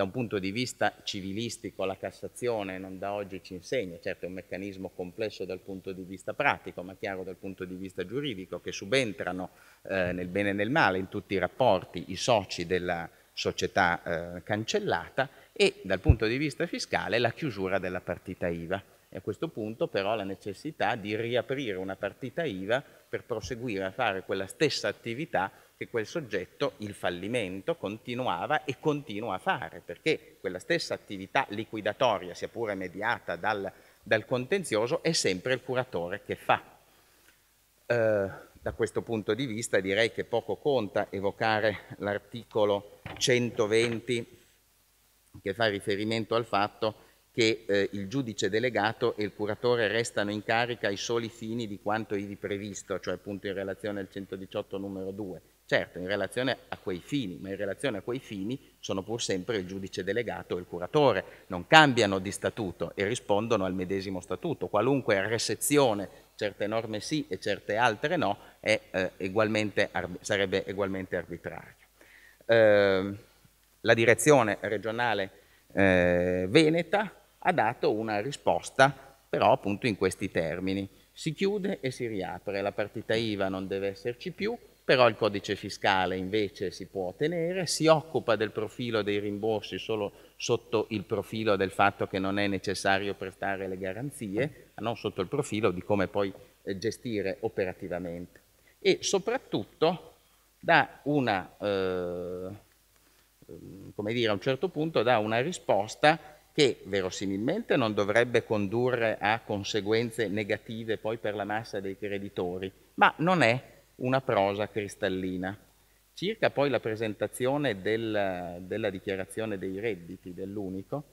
da un punto di vista civilistico la Cassazione non da oggi ci insegna, certo è un meccanismo complesso dal punto di vista pratico, ma chiaro dal punto di vista giuridico, che subentrano eh, nel bene e nel male in tutti i rapporti i soci della società eh, cancellata e dal punto di vista fiscale la chiusura della partita IVA. E a questo punto però la necessità di riaprire una partita IVA per proseguire a fare quella stessa attività che quel soggetto il fallimento continuava e continua a fare, perché quella stessa attività liquidatoria, sia pure mediata dal, dal contenzioso, è sempre il curatore che fa. Eh, da questo punto di vista direi che poco conta evocare l'articolo 120 che fa riferimento al fatto che eh, il giudice delegato e il curatore restano in carica ai soli fini di quanto ivi previsto, cioè appunto in relazione al 118 numero 2 Certo, in relazione a quei fini, ma in relazione a quei fini sono pur sempre il giudice delegato e il curatore, non cambiano di statuto e rispondono al medesimo statuto. Qualunque resezione, certe norme sì e certe altre no, è, eh, ugualmente, sarebbe ugualmente arbitrario. Eh, la direzione regionale eh, veneta ha dato una risposta, però appunto in questi termini. Si chiude e si riapre, la partita IVA non deve esserci più, però il codice fiscale invece si può tenere, si occupa del profilo dei rimborsi solo sotto il profilo del fatto che non è necessario prestare le garanzie, ma non sotto il profilo di come poi eh, gestire operativamente. E soprattutto da una, eh, ehm, come dire, a un certo punto dà una risposta che verosimilmente non dovrebbe condurre a conseguenze negative poi per la massa dei creditori, ma non è una prosa cristallina. Circa poi la presentazione del, della dichiarazione dei redditi dell'unico,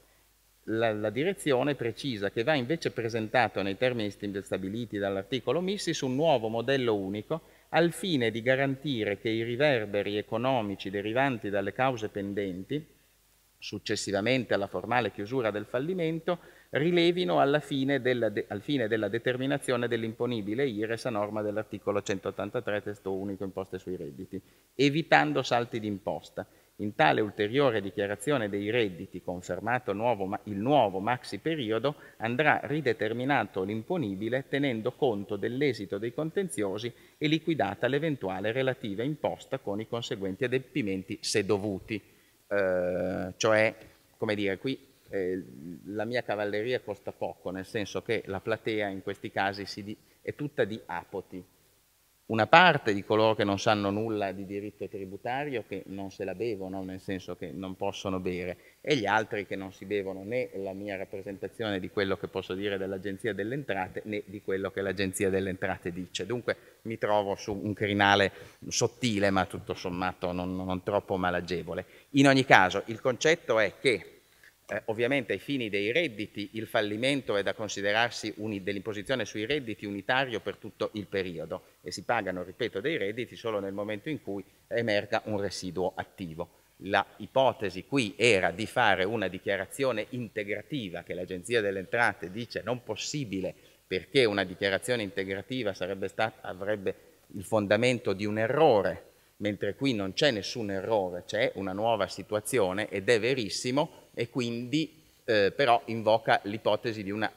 la, la, direzione precisa che va invece presentato nei termini stabiliti dall'articolo Missis un nuovo modello unico al fine di garantire che i riverberi economici derivanti dalle cause pendenti, successivamente alla formale chiusura del fallimento, rilevino fine della, de, al fine della determinazione dell'imponibile IRES a norma dell'articolo 183 testo unico imposte sui redditi, evitando salti d'imposta. In tale ulteriore dichiarazione dei redditi, confermato nuovo, il nuovo maxi periodo, andrà rideterminato l'imponibile tenendo conto dell'esito dei contenziosi e liquidata l'eventuale relativa imposta con i conseguenti adempimenti se dovuti. Eh, cioè, come dire, qui eh, la mia cavalleria costa poco, nel senso che la platea in questi casi di, è tutta di apoti. Una parte di coloro che non sanno nulla di diritto tributario che non se la bevono, nel senso che non possono bere, e gli altri che non si bevono né la mia rappresentazione di quello che posso dire dell'Agenzia delle Entrate né di quello che l'Agenzia delle Entrate dice. Dunque mi trovo su un crinale sottile, ma tutto sommato non, non troppo malagevole. In ogni caso, il concetto è che eh, ovviamente ai fini dei redditi il fallimento è da considerarsi dell'imposizione sui redditi unitario per tutto il periodo e si pagano, ripeto, dei redditi solo nel momento in cui emerga un residuo attivo. La ipotesi qui era di fare una dichiarazione integrativa che l'Agenzia delle Entrate dice non possibile perché una dichiarazione integrativa stata, avrebbe il fondamento di un errore, mentre qui non c'è nessun errore, c'è una nuova situazione ed è verissimo e quindi eh, però invoca l'ipotesi di una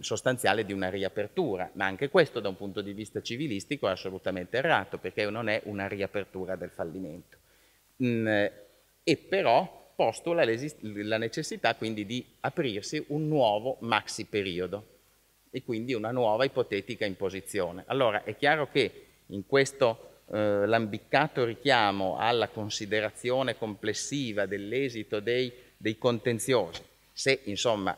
sostanziale di una riapertura, ma anche questo da un punto di vista civilistico è assolutamente errato perché non è una riapertura del fallimento. Mm, e però postula la necessità quindi di aprirsi un nuovo maxi periodo e quindi una nuova ipotetica imposizione. Allora è chiaro che in questo eh, lambiccato richiamo alla considerazione complessiva dell'esito dei dei contenziosi. Se insomma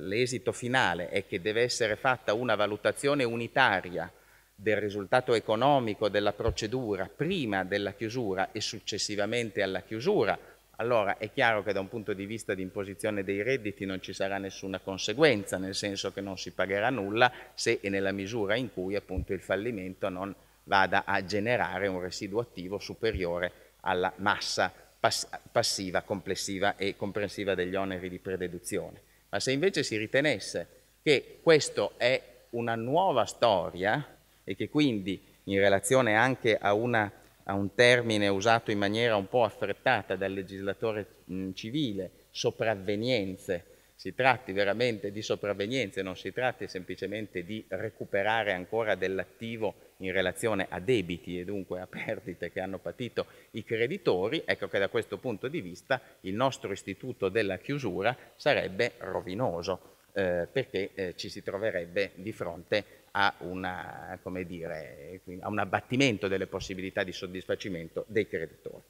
l'esito finale è che deve essere fatta una valutazione unitaria del risultato economico della procedura prima della chiusura e successivamente alla chiusura, allora è chiaro che da un punto di vista di imposizione dei redditi non ci sarà nessuna conseguenza, nel senso che non si pagherà nulla se e nella misura in cui appunto il fallimento non vada a generare un residuo attivo superiore alla massa pass passiva, complessiva e comprensiva degli oneri di prededuzione. Ma se invece si ritenesse che questa è una nuova storia e che quindi in relazione anche a, una, a, un termine usato in maniera un po' affrettata dal legislatore mh, civile, sopravvenienze, si tratti veramente di sopravvenienze, non si tratti semplicemente di recuperare ancora dell'attivo in relazione a debiti e dunque a perdite che hanno patito i creditori, ecco che da questo punto di vista il nostro istituto della chiusura sarebbe rovinoso. Eh, perché eh, ci si troverebbe di fronte a, una, dire, a, un abbattimento delle possibilità di soddisfacimento dei creditori.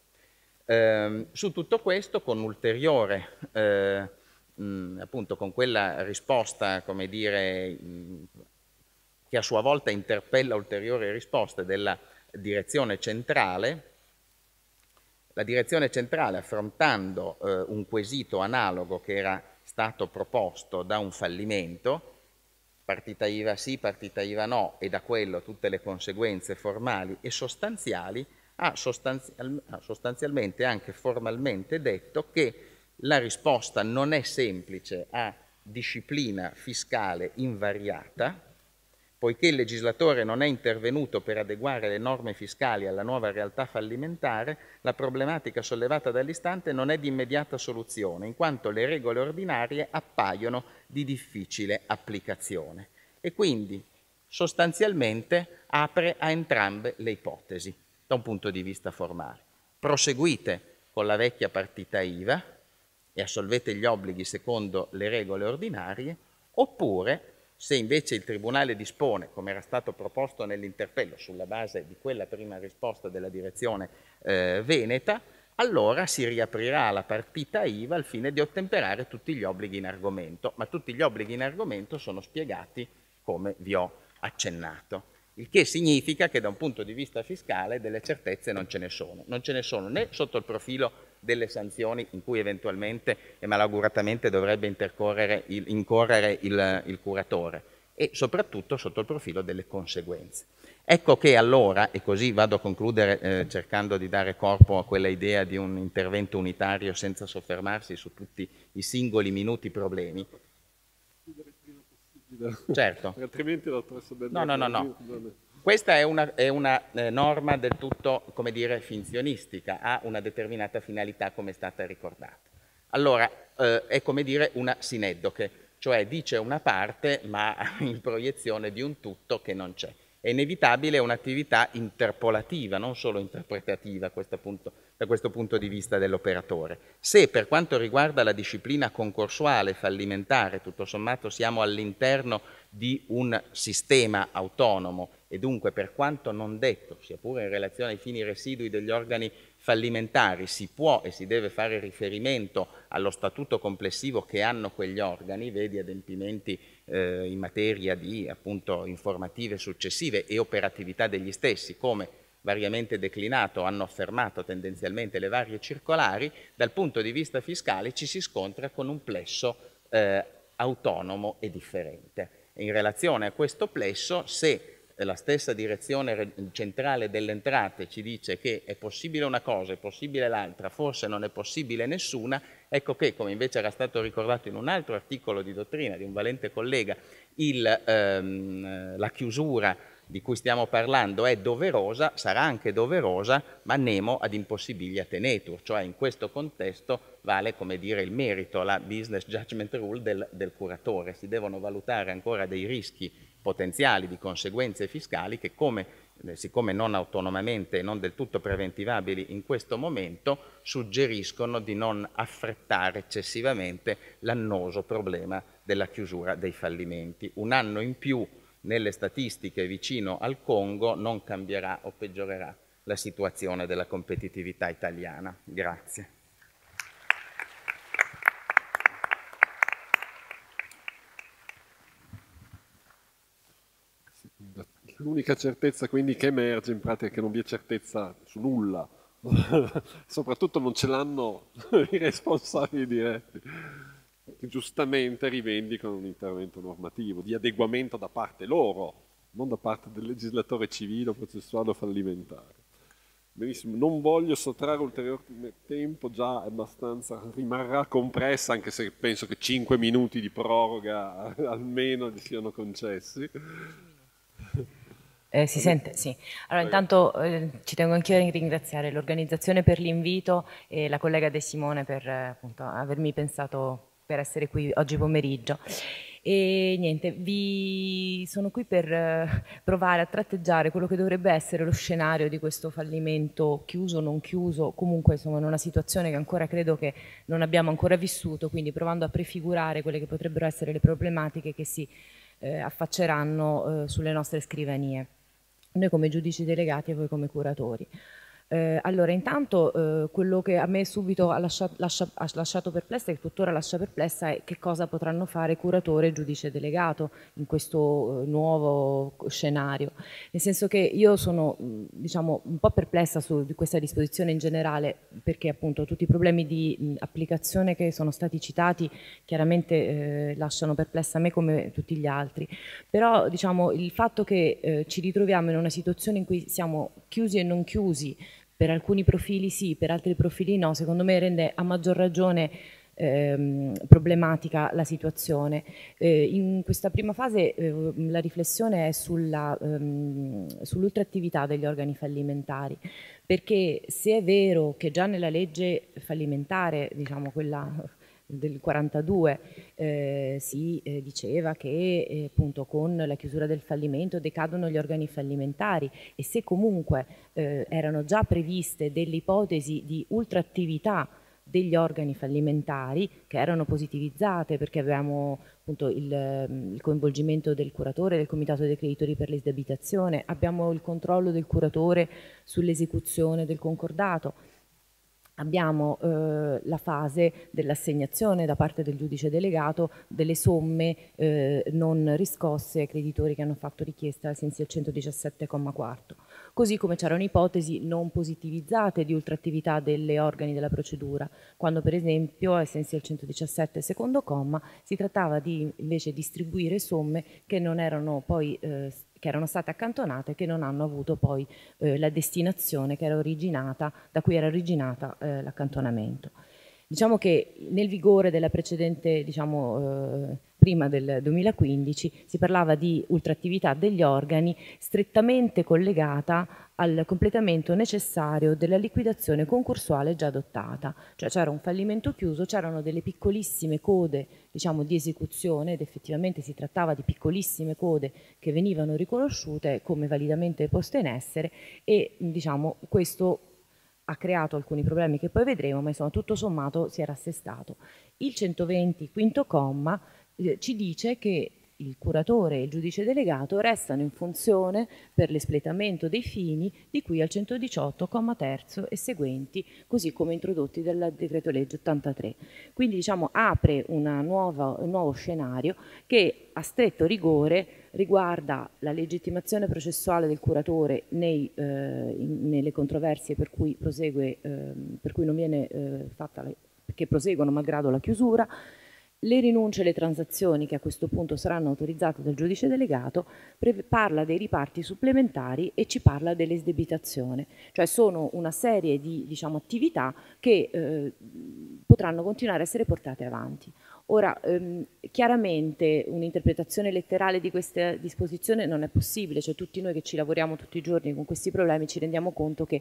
Eh, su tutto questo, con ulteriore eh, mh, appunto con quella risposta, come dire, che a sua volta interpella ulteriori risposte della direzione centrale, la direzione centrale affrontando eh, un quesito analogo che era stato proposto da un fallimento, partita IVA sì, partita IVA no, e da quello tutte le conseguenze formali e sostanziali, ha, sostanzial ha sostanzialmente anche formalmente detto che la risposta non è semplice a disciplina fiscale invariata, poiché il legislatore non è intervenuto per adeguare le norme fiscali alla nuova realtà fallimentare, la problematica sollevata dall'istante non è di immediata soluzione, in quanto le regole ordinarie appaiono di difficile applicazione e quindi sostanzialmente apre a entrambe le ipotesi da un punto di vista formale. Proseguite con la vecchia partita IVA, e assolvete gli obblighi secondo le regole ordinarie, oppure se invece il Tribunale dispone, come era stato proposto nell'interpello sulla base di quella prima risposta della direzione eh, veneta, allora si riaprirà la partita IVA al fine di ottemperare tutti gli obblighi in argomento, ma tutti gli obblighi in argomento sono spiegati come vi ho accennato. Il che significa che da un punto di vista fiscale delle certezze non ce ne sono. Non ce ne sono né sotto il profilo delle sanzioni in cui eventualmente e malauguratamente dovrebbe il, incorrere il, il curatore e soprattutto sotto il profilo delle conseguenze. Ecco che allora, e così vado a concludere eh, cercando di dare corpo a quella idea di un intervento unitario senza soffermarsi su tutti i singoli minuti problemi, Certo. Altrimenti l'ho preso bene. No, no, no, no. Questa è una, è una eh, norma del tutto, come dire, finzionistica, ha una determinata finalità come è stata ricordata. Allora, eh, è come dire una sineddoche, cioè dice una parte ma in proiezione di un tutto che non c'è. È inevitabile un'attività interpolativa, non solo interpretativa questo punto, da questo punto di vista dell'operatore. Se per quanto riguarda la disciplina concorsuale fallimentare, tutto sommato siamo all'interno di un sistema autonomo e dunque per quanto non detto, sia pure in relazione ai fini residui degli organi fallimentari, si può e si deve fare riferimento allo statuto complessivo che hanno quegli organi, vedi adempimenti eh, in materia di appunto informative successive e operatività degli stessi, come variamente declinato hanno affermato tendenzialmente le varie circolari, dal punto di vista fiscale ci si scontra con un plesso eh, autonomo e differente. In relazione a questo plesso, se la stessa direzione centrale delle entrate ci dice che è possibile una cosa, è possibile l'altra, forse non è possibile nessuna, ecco che, come invece era stato ricordato in un altro articolo di dottrina di un valente collega, il, ehm, la chiusura di cui stiamo parlando è doverosa, sarà anche doverosa, ma nemo ad impossibilia tenetur, cioè in questo contesto vale come dire il merito, la business judgment rule del, del curatore, si devono valutare ancora dei rischi potenziali di conseguenze fiscali che come eh, siccome non autonomamente e non del tutto preventivabili in questo momento, suggeriscono di non affrettare eccessivamente l'annoso problema della chiusura dei fallimenti. Un anno in più nelle statistiche vicino al Congo non cambierà o peggiorerà la situazione della competitività italiana. Grazie. L'unica certezza quindi che emerge in pratica è che non vi è certezza su nulla, soprattutto non ce l'hanno i responsabili diretti, che giustamente rivendicano un intervento normativo di adeguamento da parte loro, non da parte del legislatore civile, o processuale o fallimentare. Benissimo, non voglio sottrarre ulteriore tempo, già abbastanza rimarrà compressa, anche se penso che 5 minuti di proroga almeno gli siano concessi. Eh, si sente? Sì. Allora intanto eh, ci tengo anch'io a ringraziare l'organizzazione per l'invito e la collega De Simone per eh, appunto, avermi pensato per essere qui oggi pomeriggio. E niente, vi sono qui per eh, provare a tratteggiare quello che dovrebbe essere lo scenario di questo fallimento chiuso, non chiuso, comunque insomma in una situazione che ancora credo che non abbiamo ancora vissuto, quindi provando a prefigurare quelle che potrebbero essere le problematiche che si eh, affacceranno eh, sulle nostre scrivanie noi come giudici delegati e voi come curatori. Eh, allora, intanto eh, quello che a me subito ha lasciato, lascia, ha lasciato perplessa e che tuttora lascia perplessa è che cosa potranno fare curatore e giudice delegato in questo eh, nuovo scenario. Nel senso che io sono diciamo, un po' perplessa su di questa disposizione in generale perché appunto tutti i problemi di mh, applicazione che sono stati citati chiaramente eh, lasciano perplessa me come tutti gli altri. Però diciamo, il fatto che eh, ci ritroviamo in una situazione in cui siamo chiusi e non chiusi, per alcuni profili sì, per altri profili no, secondo me rende a maggior ragione ehm, problematica la situazione. Eh, in questa prima fase eh, la riflessione è sulla, ehm, sull'ultrattività degli organi fallimentari, perché se è vero che già nella legge fallimentare, diciamo quella del 42 eh, si eh, diceva che eh, appunto con la chiusura del fallimento decadono gli organi fallimentari e se comunque eh, erano già previste delle ipotesi di ultrattività degli organi fallimentari che erano positivizzate perché avevamo appunto il, mm, il coinvolgimento del curatore del comitato dei creditori per l'esdebitazione, abbiamo il controllo del curatore sull'esecuzione del concordato abbiamo eh, la fase dell'assegnazione da parte del giudice delegato delle somme eh, non riscosse ai creditori che hanno fatto richiesta ai sensi del 117,4. Così come c'erano ipotesi non positivizzate di ultrattività delle organi della procedura, quando per esempio ai sensi del 117 secondo comma si trattava di invece distribuire somme che non erano poi eh, che erano state accantonate e che non hanno avuto poi eh, la destinazione da cui era originata eh, l'accantonamento. Diciamo che nel vigore della precedente, diciamo, eh, prima del 2015, si parlava di ultrattività degli organi strettamente collegata al completamento necessario della liquidazione concorsuale già adottata, cioè c'era un fallimento chiuso, c'erano delle piccolissime code diciamo, di esecuzione ed effettivamente si trattava di piccolissime code che venivano riconosciute come validamente poste in essere e diciamo, questo ha creato alcuni problemi che poi vedremo, ma insomma tutto sommato si era assestato. Il 120 quinto comma eh, ci dice che il curatore e il giudice delegato restano in funzione per l'espletamento dei fini di cui al 118, comma terzo e seguenti, così come introdotti dal decreto legge 83. Quindi diciamo apre nuova, un nuovo scenario che a stretto rigore riguarda la legittimazione processuale del curatore nei, eh, in, nelle controversie per cui, prosegue, eh, per cui non viene eh, fatta, le, che proseguono malgrado la chiusura, le rinunce e le transazioni che a questo punto saranno autorizzate dal giudice delegato, parla dei riparti supplementari e ci parla dell'esdebitazione, cioè sono una serie di diciamo, attività che eh, potranno continuare a essere portate avanti. Ora, ehm, chiaramente un'interpretazione letterale di questa disposizione non è possibile, cioè tutti noi che ci lavoriamo tutti i giorni con questi problemi ci rendiamo conto che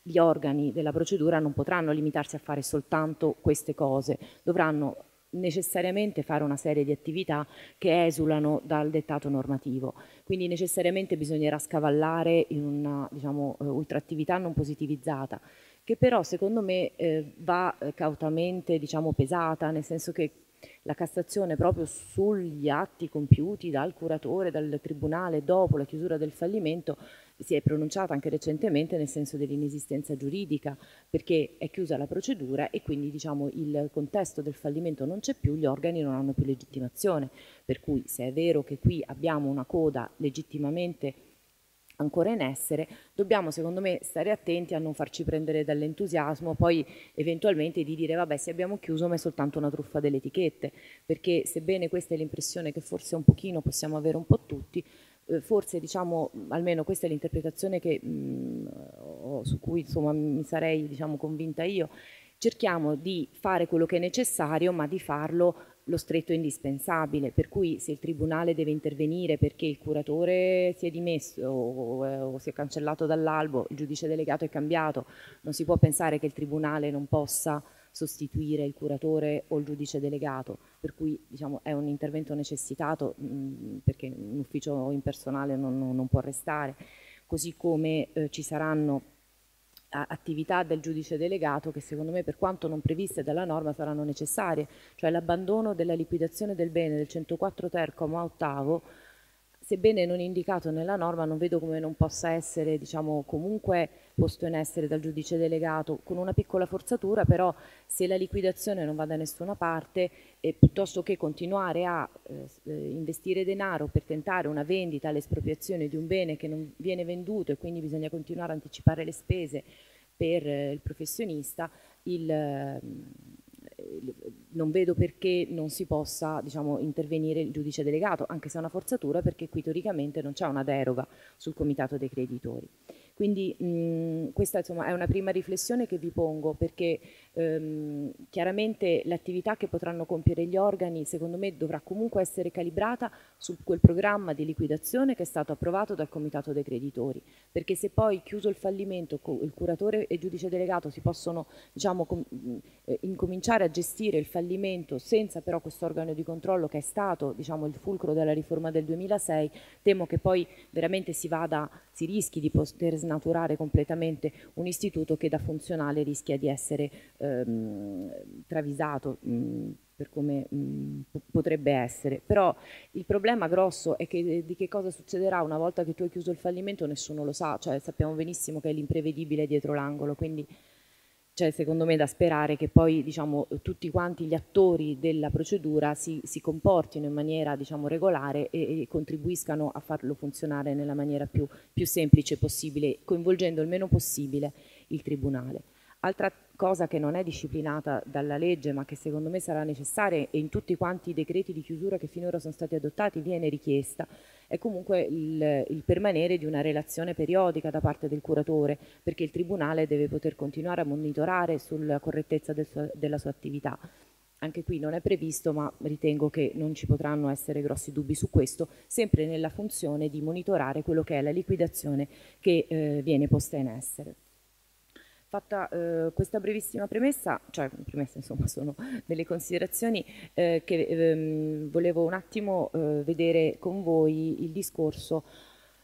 gli organi della procedura non potranno limitarsi a fare soltanto queste cose, dovranno necessariamente fare una serie di attività che esulano dal dettato normativo. Quindi necessariamente bisognerà scavallare in una diciamo, eh, ultrattività non positivizzata, che però secondo me eh, va eh, cautamente diciamo, pesata, nel senso che la Cassazione proprio sugli atti compiuti dal curatore, dal tribunale dopo la chiusura del fallimento si è pronunciata anche recentemente nel senso dell'inesistenza giuridica perché è chiusa la procedura e quindi diciamo, il contesto del fallimento non c'è più, gli organi non hanno più legittimazione, per cui se è vero che qui abbiamo una coda legittimamente ancora in essere, dobbiamo secondo me stare attenti a non farci prendere dall'entusiasmo, poi eventualmente di dire vabbè se abbiamo chiuso ma è soltanto una truffa delle etichette, perché sebbene questa è l'impressione che forse un pochino possiamo avere un po' tutti, eh, forse diciamo, almeno questa è l'interpretazione che, mh, mm, ho, su cui insomma, mi sarei diciamo, convinta io, cerchiamo di fare quello che è necessario ma di farlo lo stretto indispensabile, per cui se il tribunale deve intervenire perché il curatore si è dimesso o, o si è cancellato dall'albo, il giudice delegato è cambiato, non si può pensare che il tribunale non possa sostituire il curatore o il giudice delegato, per cui diciamo, è un intervento necessitato mh, mm, perché un ufficio impersonale non, non, non può restare, così come eh, ci saranno attività del giudice delegato che secondo me per quanto non previste dalla norma saranno necessarie, cioè l'abbandono della liquidazione del bene del 104 ter, comma ottavo, sebbene non indicato nella norma, non vedo come non possa essere diciamo, comunque posto in essere dal giudice delegato, con una piccola forzatura, però se la liquidazione non va da nessuna parte, e piuttosto che continuare a eh, eh investire denaro per tentare una vendita, all'espropriazione di un bene che non viene venduto e quindi bisogna continuare a anticipare le spese per eh, il professionista, il, ehm, non vedo perché non si possa diciamo, intervenire il giudice delegato, anche se è una forzatura perché qui teoricamente non c'è una deroga sul comitato dei creditori. Quindi mh, questa insomma, è una prima riflessione che vi pongo perché ehm, chiaramente l'attività che potranno compiere gli organi secondo me dovrà comunque essere calibrata su quel programma di liquidazione che è stato approvato dal Comitato dei Creditori, perché se poi chiuso il fallimento il curatore e il giudice delegato si possono diciamo, eh, incominciare a gestire il fallimento senza però questo organo di controllo che è stato diciamo, il fulcro della riforma del 2006, temo che poi veramente si, vada, si rischi di poter snaturare completamente un istituto che da funzionale rischia di essere ehm, travisato mh, mhmm, per come mh, mhmm, potrebbe essere. Però il problema grosso è che eh, di che cosa succederà una volta che tu hai chiuso il fallimento nessuno lo sa, cioè sappiamo benissimo che è l'imprevedibile dietro l'angolo, quindi c'è cioè, secondo me da sperare che poi diciamo, tutti quanti gli attori della procedura si, si comportino in maniera diciamo, regolare e, e, contribuiscano a farlo funzionare nella maniera più, più semplice possibile, coinvolgendo il meno possibile il Tribunale. Altra cosa che non è disciplinata dalla legge ma che secondo me sarà necessaria e in tutti quanti i decreti di chiusura che finora sono stati adottati viene richiesta, è comunque il, il permanere di una relazione periodica da parte del curatore perché il Tribunale deve poter continuare a monitorare sulla correttezza del sua, della sua attività. Anche qui non è previsto, ma ritengo che non ci potranno essere grossi dubbi su questo, sempre nella funzione di monitorare quello che è la liquidazione che eh, viene posta in essere. Fatta eh, questa brevissima premessa, cioè premessa insomma sono delle considerazioni eh, che ehm, volevo un attimo eh, vedere con voi il discorso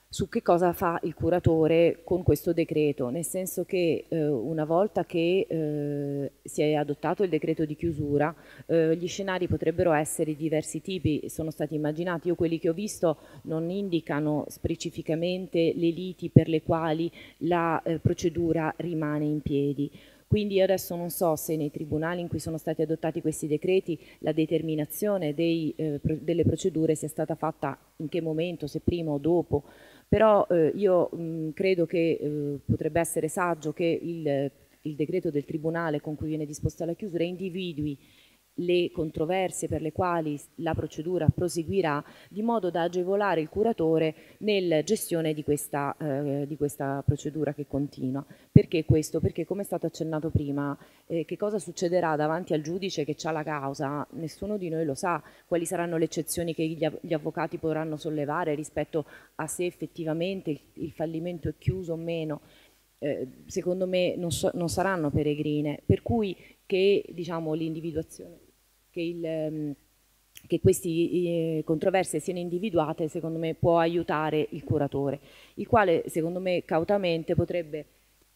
su che cosa fa il curatore con questo decreto, nel senso che eh, una volta che eh, si è adottato il decreto di chiusura, eh, gli scenari potrebbero essere di diversi tipi, sono stati immaginati, io quelli che ho visto non indicano specificamente le liti per le quali la eh, procedura rimane in piedi. Quindi io adesso non so se nei tribunali in cui sono stati adottati questi decreti la determinazione dei, eh, delle procedure sia stata fatta in che momento, se prima o dopo, però eh, io mh, mm, credo che eh, potrebbe essere saggio che il, il decreto del Tribunale con cui viene disposta la chiusura individui le controversie per le quali la procedura proseguirà, di modo da agevolare il curatore nel gestione di questa, eh, di questa procedura che continua. Perché questo? Perché come è stato accennato prima, eh, che cosa succederà davanti al giudice che ha la causa? Nessuno di noi lo sa, quali saranno le eccezioni che gli, av gli avvocati potranno sollevare rispetto a se effettivamente il, il fallimento è chiuso o meno. Eh, secondo me non, so non saranno peregrine, per cui che diciamo l'individuazione che, il, ehm, che queste eh, controversie siano individuate secondo me può aiutare il curatore, il quale secondo me cautamente potrebbe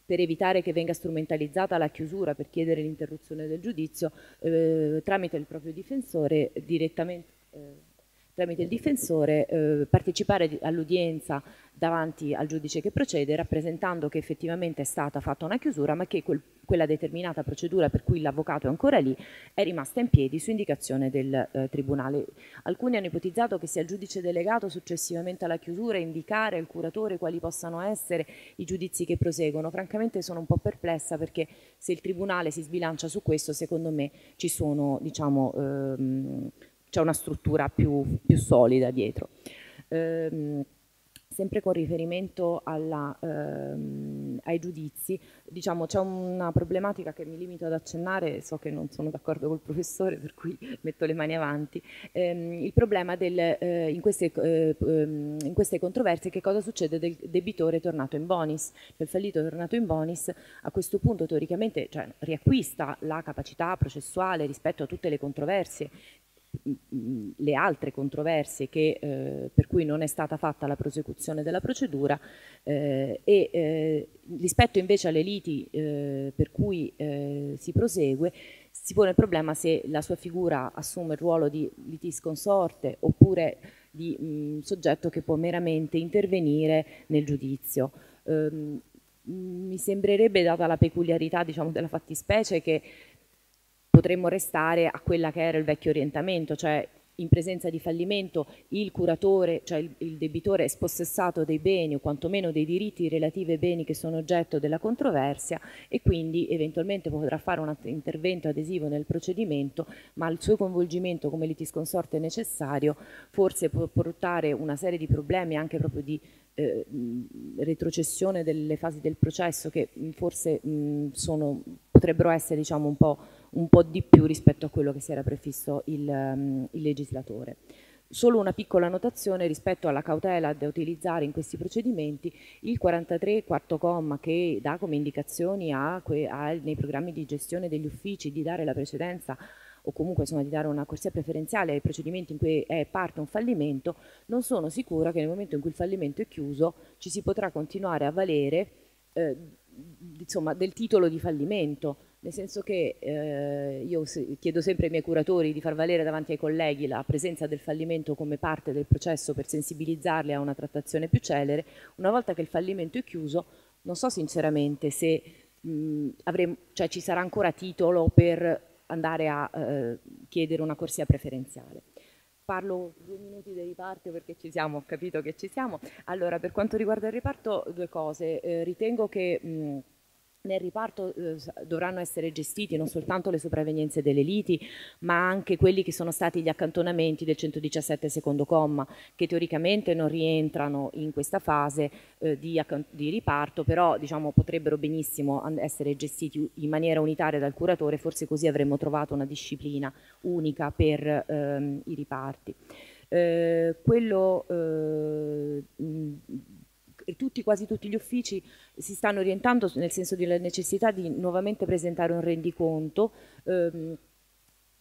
per evitare che venga strumentalizzata la chiusura per chiedere l'interruzione del giudizio, eh, tramite il proprio difensore direttamente... Eh, tramite il difensore eh, partecipare all'udienza davanti al giudice che procede rappresentando che effettivamente è stata fatta una chiusura ma che quel, quella determinata procedura per cui l'avvocato è ancora lì è rimasta in piedi su indicazione del eh, tribunale. Alcuni hanno ipotizzato che sia il giudice delegato successivamente alla chiusura indicare al curatore quali possano essere i giudizi che proseguono. Francamente sono un po' perplessa perché se il tribunale si sbilancia su questo secondo me ci sono diciamo ehm, c'è una struttura più, più solida dietro. Ehm, sempre con riferimento alla, ehm, ai giudizi, diciamo c'è una problematica che mi limito ad accennare, so che non sono d'accordo col professore per cui metto le mani avanti, ehm, il problema del, eh, in, queste, eh, ehm, in, queste, controversie che cosa succede del debitore tornato in bonus, cioè il fallito tornato in bonus a questo punto teoricamente cioè, riacquista la capacità processuale rispetto a tutte le controversie le altre controversie che, eh, per cui non è stata fatta la prosecuzione della procedura eh, e eh, rispetto invece alle liti eh, per cui eh, si prosegue si pone il problema se la sua figura assume il ruolo di litisconsorte oppure di mh, soggetto che può meramente intervenire nel giudizio. Ehm, mi sembrerebbe, data la peculiarità diciamo, della fattispecie, che potremmo restare a quella che era il vecchio orientamento, cioè in presenza di fallimento il curatore, cioè il, il debitore, è spossessato dei beni o quantomeno dei diritti relativi ai beni che sono oggetto della controversia e quindi eventualmente potrà fare un intervento adesivo nel procedimento, ma il suo coinvolgimento come litisconsorte necessario forse può portare una serie di problemi anche proprio di eh, retrocessione delle fasi del processo che forse mh, sono, potrebbero essere diciamo un po' un po' di più rispetto a quello che si era prefisso il, um, il legislatore. Solo una piccola notazione rispetto alla cautela da utilizzare in questi procedimenti, il 43 quarto comma che dà come indicazioni a, a, nei programmi di gestione degli uffici di dare la precedenza o comunque insomma, di dare una corsia preferenziale ai procedimenti in cui è parte un fallimento, non sono sicura che nel momento in cui il fallimento è chiuso ci si potrà continuare a valere eh, insomma, del titolo di fallimento nel senso che eh, io chiedo sempre ai miei curatori di far valere davanti ai colleghi la presenza del fallimento come parte del processo per sensibilizzarli a una trattazione più celere, una volta che il fallimento è chiuso non so sinceramente se mh, avremo, cioè, ci sarà ancora titolo per andare a eh, chiedere una corsia preferenziale parlo due minuti del riparto perché ci siamo, ho capito che ci siamo. Allora, per quanto riguarda il riparto, due cose. Eh, ritengo che mh, nel riparto eh, dovranno essere gestiti non soltanto le sopravvenienze delle liti, ma anche quelli che sono stati gli accantonamenti del 117 secondo comma, che teoricamente non rientrano in questa fase eh, di, di, riparto, però diciamo, potrebbero benissimo essere gestiti in maniera unitaria dal curatore, forse così avremmo trovato una disciplina unica per ehm, i riparti. Eh, quello eh, tutti, quasi tutti gli uffici si stanno orientando nel senso della necessità di nuovamente presentare un rendiconto. Ehm,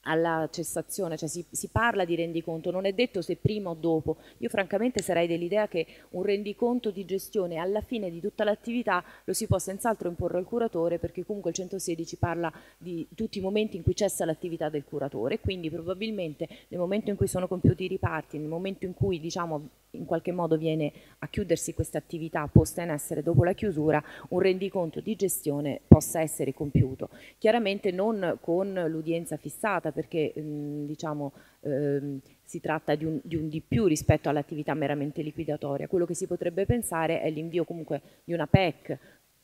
alla cessazione, cioè si, si, parla di rendiconto, non è detto se prima o dopo. Io francamente sarei dell'idea che un rendiconto di gestione alla fine di tutta l'attività lo si può senz'altro imporre al curatore perché comunque il 116 parla di tutti i momenti in cui cessa l'attività del curatore, quindi probabilmente nel momento in cui sono compiuti i riparti, nel momento in cui diciamo in qualche modo viene a chiudersi questa attività posta in essere dopo la chiusura, un rendiconto di gestione possa essere compiuto. Chiaramente non con l'udienza fissata, complicata perché mm, diciamo, ehm, si tratta di un, di un, di più rispetto all'attività meramente liquidatoria. Quello che si potrebbe pensare è l'invio comunque di una PEC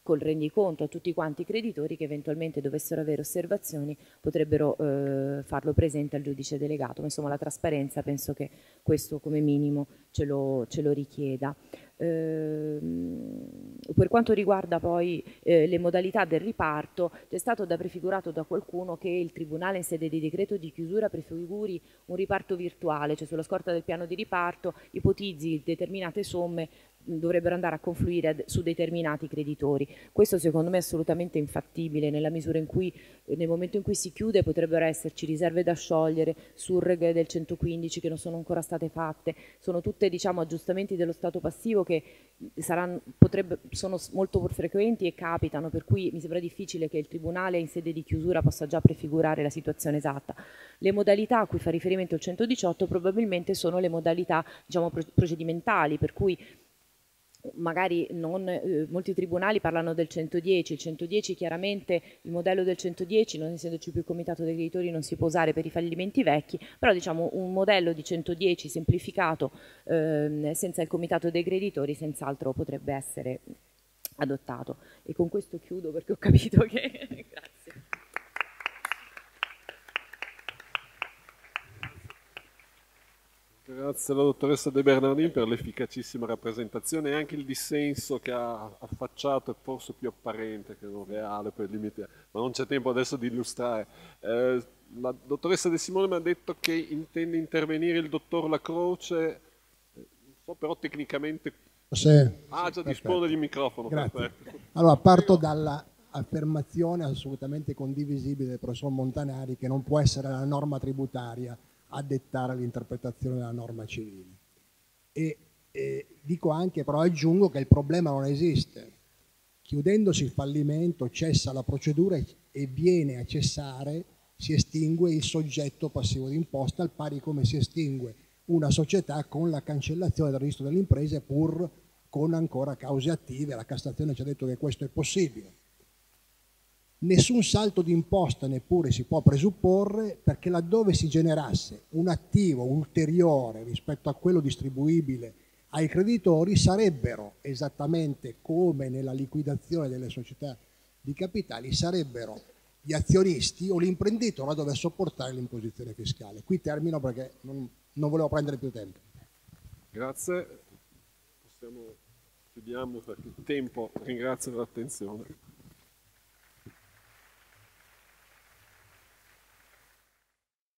col rendiconto a tutti quanti i creditori che eventualmente dovessero avere osservazioni potrebbero eh, farlo presente al giudice delegato. Ma insomma la trasparenza penso che questo come minimo ce lo, ce lo richieda. Ehm, per quanto riguarda poi eh, le modalità del riparto, c'è stato da prefigurato da qualcuno che il Tribunale in sede di decreto di chiusura prefiguri un riparto virtuale, cioè sulla scorta del piano di riparto ipotizzi determinate somme dovrebbero andare a confluire su determinati creditori. Questo secondo me è assolutamente infattibile nella misura in cui eh, nel momento in cui si chiude potrebbero esserci riserve da sciogliere, surreghe del 115 che non sono ancora state fatte, sono tutte diciamo, aggiustamenti dello stato passivo che saranno, potrebbe, sono molto frequenti e capitano, per cui mi sembra difficile che il Tribunale in sede di chiusura possa già prefigurare la situazione esatta. Le modalità a cui fa riferimento il 118 probabilmente sono le modalità diciamo, procedimentali, per cui magari non, eh, molti tribunali parlano del 110, il 110 chiaramente il modello del 110 non essendoci più il comitato dei creditori non si può usare per i fallimenti vecchi, però diciamo un modello di 110 semplificato eh, senza il comitato dei creditori senz'altro potrebbe essere adottato e con questo chiudo perché ho capito che... grazie Grazie alla dottoressa De Bernardin per l'efficacissima rappresentazione e anche il dissenso che ha affacciato è forse più apparente che non reale per limitare, ma non c'è tempo adesso di illustrare. Eh, la dottoressa De Simone mi ha detto che intende intervenire il dottor Lacroce, non so però tecnicamente... Sì, ah, già dispone di microfono. Allora, parto dalla, affermazione assolutamente condivisibile del professor Montanari che non può essere la norma tributaria a dettare l'interpretazione della norma civile. E, e dico anche, però aggiungo che il problema non esiste. Chiudendosi il fallimento cessa la procedura e viene a cessare, si estingue il soggetto passivo d'imposta, al pari come si estingue una società con la cancellazione del registro delle imprese pur con ancora cause attive. La Cassazione ci ha detto che questo è possibile Nessun salto di imposta neppure si può presupporre perché laddove si generasse un attivo ulteriore rispetto a quello distribuibile ai creditori sarebbero, esattamente come nella liquidazione delle società di capitali, sarebbero gli azionisti o l'imprenditore a dover sopportare l'imposizione fiscale. Qui termino perché non, non volevo prendere più tempo. Grazie, Possiamo, chiudiamo perché il tempo, ringrazio per l'attenzione.